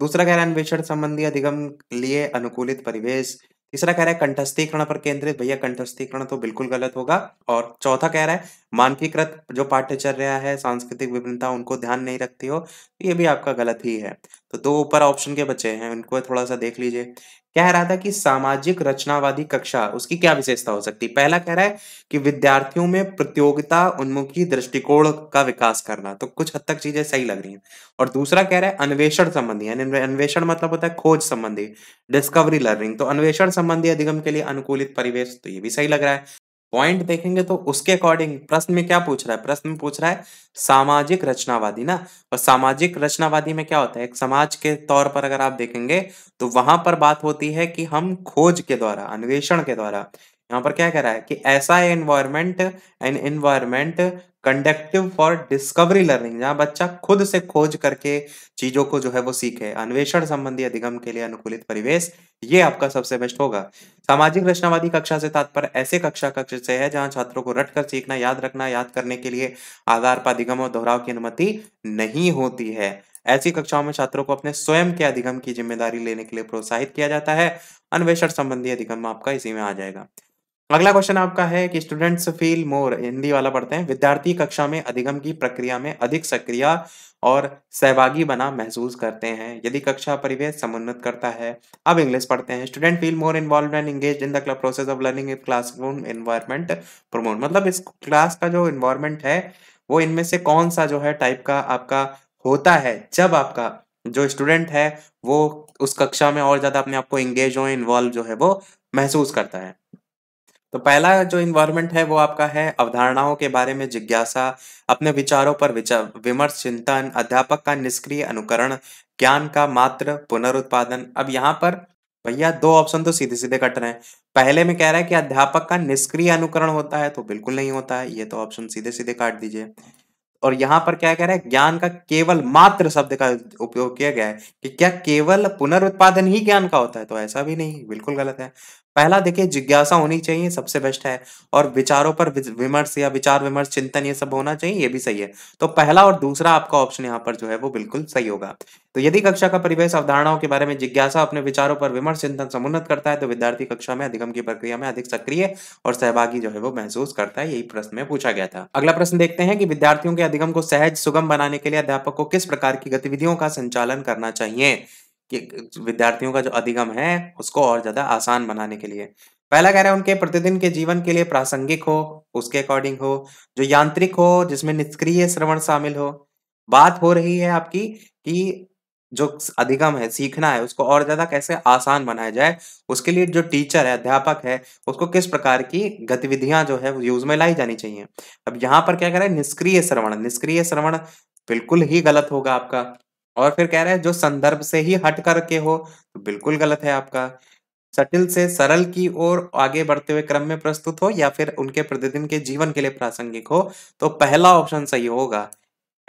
दूसरा कह रहा है अन्वेषण संबंधी अधिगम लिए अनुकूलित परिवेश तीसरा कह रहा है कंठस्थीकरण पर केंद्रित भैया कंठस्थीकरण तो बिल्कुल गलत होगा और चौथा कह रहा है मानकीकृत जो पाठ्यचर्या है सांस्कृतिक विभिन्नता उनको ध्यान नहीं रखती हो ये भी आपका गलत ही है तो दो ऊपर ऑप्शन के बचे हैं उनको थोड़ा सा देख लीजिए कह रहा था कि सामाजिक रचनावादी कक्षा उसकी क्या विशेषता हो सकती है पहला कह रहा है कि विद्यार्थियों में प्रतियोगिता उन्मुखी दृष्टिकोण का विकास करना तो कुछ हद तक चीजें सही लग रही हैं और दूसरा कह रहा है अन्वेषण संबंधी अन्वेषण मतलब होता है खोज संबंधी डिस्कवरी लर्निंग तो अन्वेषण संबंधी अधिगम के लिए अनुकूलित परिवेश तो ये भी सही लग रहा है पॉइंट देखेंगे तो उसके अकॉर्डिंग प्रश्न में क्या पूछ रहा है प्रश्न में पूछ रहा है सामाजिक रचनावादी ना और सामाजिक रचनावादी में क्या होता है एक समाज के तौर पर अगर आप देखेंगे तो वहां पर बात होती है कि हम खोज के द्वारा अन्वेषण के द्वारा यहाँ पर क्या कह रहा है कि ऐसा environment an environment conductive for discovery learning जहाँ बच्चा खुद से खोज करके चीजों को जो है वो सीखे अन्वेषण संबंधी अधिगम के लिए अनुकूलित परिवेश ये आपका सबसे बेस्ट होगा सामाजिक रचनावादी कक्षा से तात्पर्य ऐसे कक्षा कक्ष से है जहाँ छात्रों को रट कर सीखना याद रखना याद करने के लिए आधार पर अधिगम और दोहराव की अनुमति नहीं होती है ऐसी कक्षाओं में छात्रों को अपने स्वयं के अधिगम की जिम्मेदारी लेने के लिए प्रोत्साहित किया जाता है अन्वेषण संबंधी अधिगम आपका इसी में आ जाएगा अगला क्वेश्चन आपका है कि स्टूडेंट्स फील मोर हिंदी वाला पढ़ते हैं विद्यार्थी कक्षा में अधिगम की प्रक्रिया में अधिक सक्रिय और सहभागी बना महसूस करते हैं यदि कक्षा परिवेश समुन्नत करता है अब इंग्लिश पढ़ते हैं student feel more involve and engage in the club process of learning in room environment promote मतलब इस क्लास का जो इन्वायरमेंट है वो इनमें से कौन सा जो है टाइप का आपका होता है जब आपका जो स्टूडेंट है वो उस कक्षा में और ज़्यादा अपने आपको इंगेज हो इन्वॉल्व जो है वो महसूस करता है तो पहला जो इन्वायरमेंट है वो आपका है अवधारणाओं के बारे में जिज्ञासा अपने विचारों पर विचार विमर्श चिंतन अध्यापक का निष्क्रिय अनुकरण ज्ञान का मात्र पुनरुत्पादन अब यहाँ पर भैया दो ऑप्शन तो सीधे सीधे कट रहे हैं पहले में कह रहा है कि अध्यापक का निष्क्रिय अनुकरण होता है तो बिल्कुल नहीं होता है ये तो ऑप्शन सीधे सीधे काट दीजिए और यहाँ पर क्या कह रहा है ज्ञान का केवल मात्र शब्द का उपयोग किया गया है कि क्या केवल पुनरुत्पादन ही ज्ञान का होता है तो ऐसा भी नहीं बिल्कुल गलत है पहला देखिए जिज्ञासा होनी चाहिए सबसे बेस्ट है और विचारों पर विमर्श या विचार विमर्श चिंतन ये सब होना चाहिए ये भी सही है तो पहला और दूसरा आपका ऑप्शन यहाँ पर जो है वो बिल्कुल सही होगा तो यदि कक्षा का परिवेश अवधारणाओं के बारे में जिज्ञासा अपने विचारों पर विमर्श चिंतन समुन्नत करता है तो विद्यार्थी कक्षा में अधिगम की प्रक्रिया में अधिक सक्रिय और सहभागी जो है वो महसूस करता है यही प्रश्न में पूछा गया था अगला प्रश्न देखते हैं कि विद्यार्थियों के अधिगम को सहज सुगम बनाने के लिए अध्यापक को किस प्रकार की गतिविधियों का संचालन करना चाहिए विद्यार्थियों का जो अधिगम है उसको और ज़्यादा आसान बनाने के लिए पहला कह रहा है उनके प्रतिदिन के जीवन के लिए प्रासंगिक हो उसके अकॉर्डिंग हो जो यांत्रिक हो जिसमें निष्क्रिय श्रवण शामिल हो बात हो रही है आपकी कि जो अधिगम है सीखना है उसको और ज्यादा कैसे आसान बनाया जाए उसके लिए जो टीचर है अध्यापक है उसको किस प्रकार की गतिविधियां जो है यूज में लाई जानी चाहिए अब यहाँ पर क्या कह रहे हैं निष्क्रिय श्रवण निष्क्रिय श्रवण बिल्कुल ही गलत होगा आपका और फिर कह रहे हैं जो संदर्भ से ही हट करके हो तो बिल्कुल गलत है आपका सटिल से सरल की ओर आगे बढ़ते हुए क्रम में प्रस्तुत हो या फिर उनके प्रतिदिन के जीवन के लिए प्रासंगिक हो तो पहला ऑप्शन सही होगा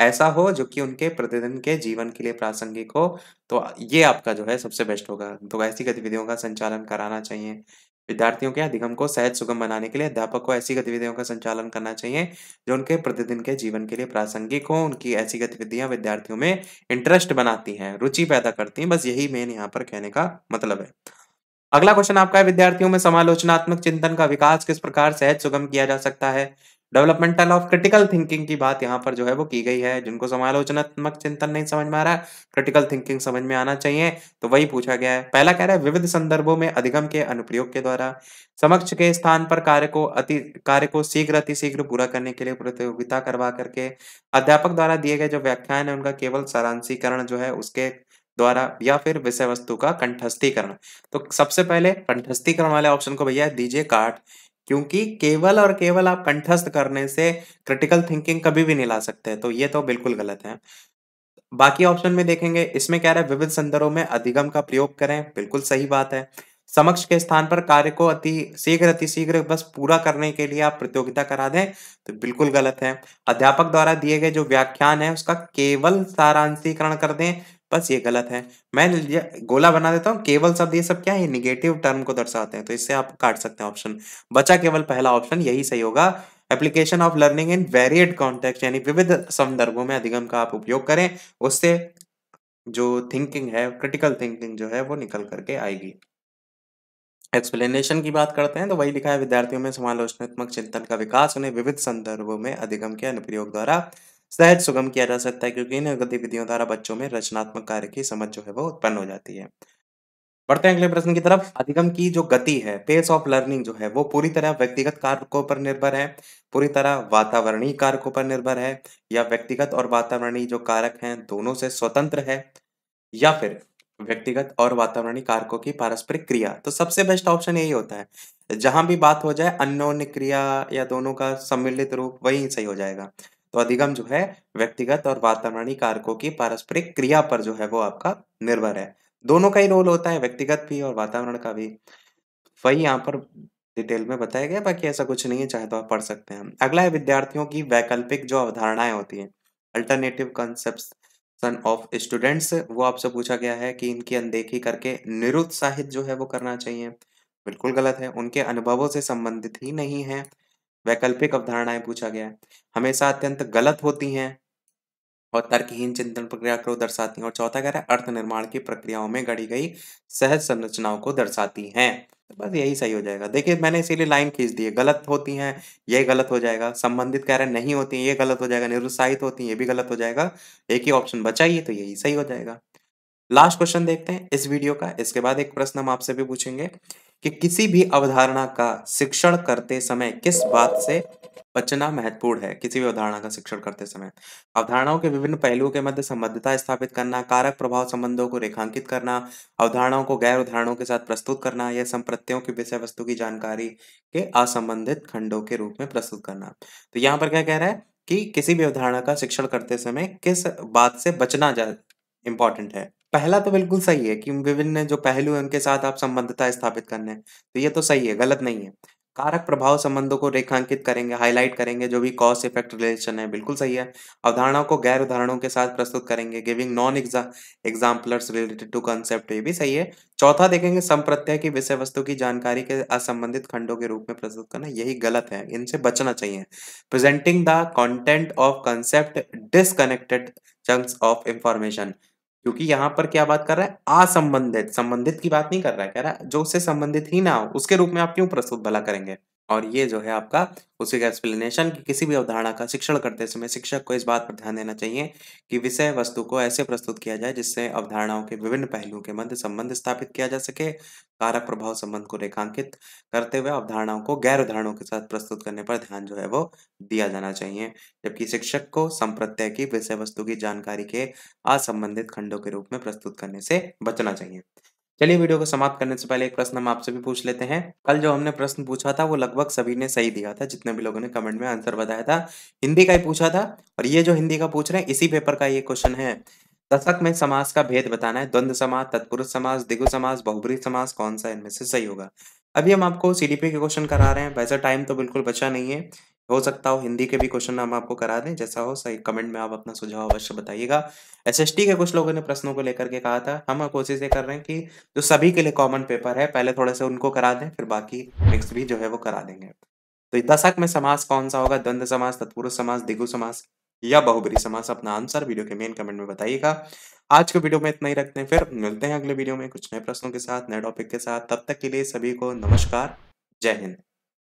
ऐसा हो जो कि उनके प्रतिदिन के जीवन के लिए प्रासंगिक हो तो ये आपका जो है सबसे बेस्ट होगा तो ऐसी गतिविधियों का संचालन कराना चाहिए विद्यार्थियों के अधिगम को सहज सुगम बनाने के लिए अध्यापक को ऐसी गतिविधियों का संचालन करना चाहिए जो उनके प्रतिदिन के जीवन के लिए प्रासंगिक हो उनकी ऐसी गतिविधियां विद्यार्थियों में इंटरेस्ट बनाती हैं रुचि पैदा करती हैं बस यही मेन यहाँ पर कहने का मतलब है अगला क्वेश्चन आपका है विद्यार्थियों में समालोचनात्मक चिंतन का विकास किस प्रकार सहज सुगम किया जा सकता है डेवलपमेंटल ऑफ क्रिटिकल थिंकिंग की बात यहाँ पर जो है वो की गई है जिनको समालोचनात्मक चिंतन नहीं समझ में आ रहा क्रिटिकल थिंकिंग समझ में आना चाहिए तो वही पूछा गया है पहला कह रहा है विविध संदर्भों में अधिगम के अनुप्रयोग के द्वारा समक्ष के स्थान पर कार्य को अति कार्य को शीघ्र अतिशीघ्र पूरा करने के लिए प्रतियोगिता करवा करके अध्यापक द्वारा दिए गए जो व्याख्यान है उनका केवल सारांशीकरण जो है उसके द्वारा या फिर विषय वस्तु का कंठस्थीकरण तो सबसे पहले कंठस्थीकरण वाले ऑप्शन को भैया दीजिए काट क्योंकि केवल और केवल आप कंठस्थ करने से क्रिटिकल थिंकिंग कभी भी नहीं ला सकते तो ये तो बिल्कुल गलत है बाकी ऑप्शन में देखेंगे इसमें कह रहा है विविध संदर्भों में अधिगम का प्रयोग करें बिल्कुल सही बात है समक्ष के स्थान पर कार्य को अति शीघ्र अतिशीघ्र बस पूरा करने के लिए आप प्रतियोगिता करा दें तो बिल्कुल गलत है अध्यापक द्वारा दिए गए जो व्याख्यान है उसका केवल सारांशीकरण कर दें बस ये गलत है मैं गोला बना देता हूँ केवल शब्द ये सब क्या है निगेटिव टर्म को दर्शाते हैं तो इससे आप काट सकते हैं ऑप्शन बचा केवल पहला ऑप्शन यही सही होगा application of learning in varied context यानी विविध संदर्भों में अधिगम का आप उपयोग करें उससे जो थिंकिंग है क्रिटिकल थिंकिंग जो है वो निकल करके आएगी एक्सप्लेनेशन की बात करते हैं तो वही लिखा है विद्यार्थियों में समालोचनात्मक चिंतन का विकास उन्हें विविध संदर्भों में अधिगम के अनुप्रयोग द्वारा सहज सुगम किया जा सकता है क्योंकि इन गतिविधियों द्वारा बच्चों में रचनात्मक कार्य की समझ जो है वो उत्पन्न हो जाती है बढ़ते हैं अगले प्रश्न की तरफ अधिगम की जो गति है पेस ऑफ लर्निंग जो है वो पूरी तरह व्यक्तिगत कारकों पर निर्भर है पूरी तरह वातावरणीय कारकों पर निर्भर है या व्यक्तिगत और वातावरणीय जो कारक हैं दोनों से स्वतंत्र है या फिर व्यक्तिगत और वातावरणीय कारकों की पारस्परिक क्रिया तो सबसे बेस्ट ऑप्शन यही होता है जहां भी बात हो जाए अन्योन्य क्रिया या दोनों का सम्मिलित रूप वही सही हो जाएगा तो अधिगम जो है व्यक्तिगत और वातावरणीय कारकों की पारस्परिक क्रिया पर जो है वो आपका निर्भर है दोनों का ही रोल होता है व्यक्तिगत भी और वातावरण का भी वही यहाँ पर डिटेल में बताया गया बाकी ऐसा कुछ नहीं है चाहे तो आप पढ़ सकते हैं अगला है विद्यार्थियों की वैकल्पिक जो अवधारणाएं होती है अल्टरनेटिव कॉन्सेप्ट ऑफ स्टूडेंट्स वो आपसे पूछा गया है कि इनकी अनदेखी करके निरुत्साहित जो है वो करना चाहिए बिल्कुल गलत है उनके अनुभवों से संबंधित ही नहीं है वैकल्पिक अवधारणाएं पूछा गया है हमेशा अत्यंत गलत होती हैं और तर्कहीन चिंतन प्रक्रिया को दर्शाती हैं और चौथा कह रहा है अर्थ निर्माण की प्रक्रियाओं में गढ़ी गई सहज संरचनाओं को दर्शाती हैं तो बस यही सही हो जाएगा देखिए मैंने इसीलिए लाइन खींच दी है गलत होती हैं ये गलत हो जाएगा संबंधित कह रहे नहीं होती है ये गलत हो जाएगा निरुत्साहित होती है ये भी गलत हो जाएगा एक ही ऑप्शन बचाइए तो यही सही हो जाएगा लास्ट क्वेश्चन देखते हैं इस वीडियो का इसके बाद एक प्रश्न हम आपसे भी पूछेंगे कि किसी भी अवधारणा का शिक्षण करते समय किस बात से बचना महत्वपूर्ण है किसी भी अवधारणा का शिक्षण करते समय अवधारणाओं के विभिन्न पहलुओं के मध्य संबद्धता स्थापित करना कारक प्रभाव संबंधों को रेखांकित करना अवधारणाओं को गैर उदाहरणों के साथ प्रस्तुत करना या संप्रत्यों की विषय वस्तु की जानकारी के असंबंधित खंडों के रूप में प्रस्तुत करना तो यहाँ पर क्या कह रहा है कि किसी भी अवधारणा का शिक्षण करते समय किस बात से बचना इंपॉर्टेंट है पहला तो बिल्कुल सही है कि विभिन्न जो पहलू हैं उनके साथ आप संबंधता स्थापित करने हैं। तो ये तो सही है, गलत नहीं है। कारक प्रभाव संबंधों को रेखांकित करेंगे, हाईलाइट करेंगे जो भी कॉज़ इफ़ेक्ट रिलेशन है, बिल्कुल सही है। अवधारणाओं को गैर उदाहरणों के साथ प्रस्तुत करेंगे, giving non exemplars related to concept ये भी सही है। चौथा देखेंगे संप्रत्यय की विषय वस्तु की जानकारी के असंबंधित खंडों के रूप में प्रस्तुत करना, यही गलत है, इनसे बचना चाहिए। Presenting the content of concept disconnected chunks of information क्योंकि यहाँ पर क्या बात कर रहा है असंबंधित संबंधित की बात नहीं कर रहा है कह रहा है जो उससे संबंधित ही ना हो उसके रूप में आप क्यों प्रस्तुत भला करेंगे और ये जो है आपका उसी का एक्सप्लेनेशन कि किसी भी अवधारणा का शिक्षण करते समय शिक्षक को इस बात पर ध्यान देना चाहिए कि विषय वस्तु को ऐसे प्रस्तुत किया जाए जिससे अवधारणाओं के विभिन्न पहलुओं के मध्य संबंध स्थापित किया जा सके कारक प्रभाव संबंध को रेखांकित करते हुए अवधारणाओं को गैर उदाहरणों के साथ प्रस्तुत करने पर ध्यान जो है वो दिया जाना चाहिए जबकि शिक्षक को संप्रत्यय की विषय वस्तु की जानकारी के असंबंधित खंडों के रूप में प्रस्तुत करने से बचना चाहिए चलिए वीडियो को समाप्त करने से पहले एक प्रश्न हम आपसे भी पूछ लेते हैं कल जो हमने प्रश्न पूछा था वो लगभग सभी ने सही दिया था जितने भी लोगों ने कमेंट में आंसर बताया था हिंदी का ही पूछा था और ये जो हिंदी का पूछ रहे हैं इसी पेपर का ये क्वेश्चन है दशक में समाज का भेद बताना है द्वंद्व समाज तत्पुरुष समाज दिगु समाज बहुबरी समाज कौन सा इनमें से सही होगा अभी हम आपको सीडीपी के क्वेश्चन करा रहे हैं वैसा टाइम तो बिल्कुल बचा नहीं है हो सकता हो हिंदी के भी क्वेश्चन हम आपको करा दें जैसा हो सही कमेंट में आप अपना सुझाव अवश्य बताइएगा एसएसटी के कुछ लोगों ने प्रश्नों को लेकर के कहा था हम कोशिश ये कर रहे हैं कि जो सभी के लिए कॉमन पेपर है पहले थोड़े से उनको करा दें फिर बाकी मिक्स भी जो है वो करा देंगे तो दशक में समास कौन सा होगा द्वंद्व समास तत्पुरुष समास दिगु समास या बहुबरी समास अपना आंसर वीडियो के मेन कमेंट में बताइएगा आज के वीडियो में इतना ही रखते हैं फिर मिलते हैं अगले वीडियो में कुछ नए प्रश्नों के साथ नए टॉपिक के साथ तब तक के लिए सभी को नमस्कार जय हिंद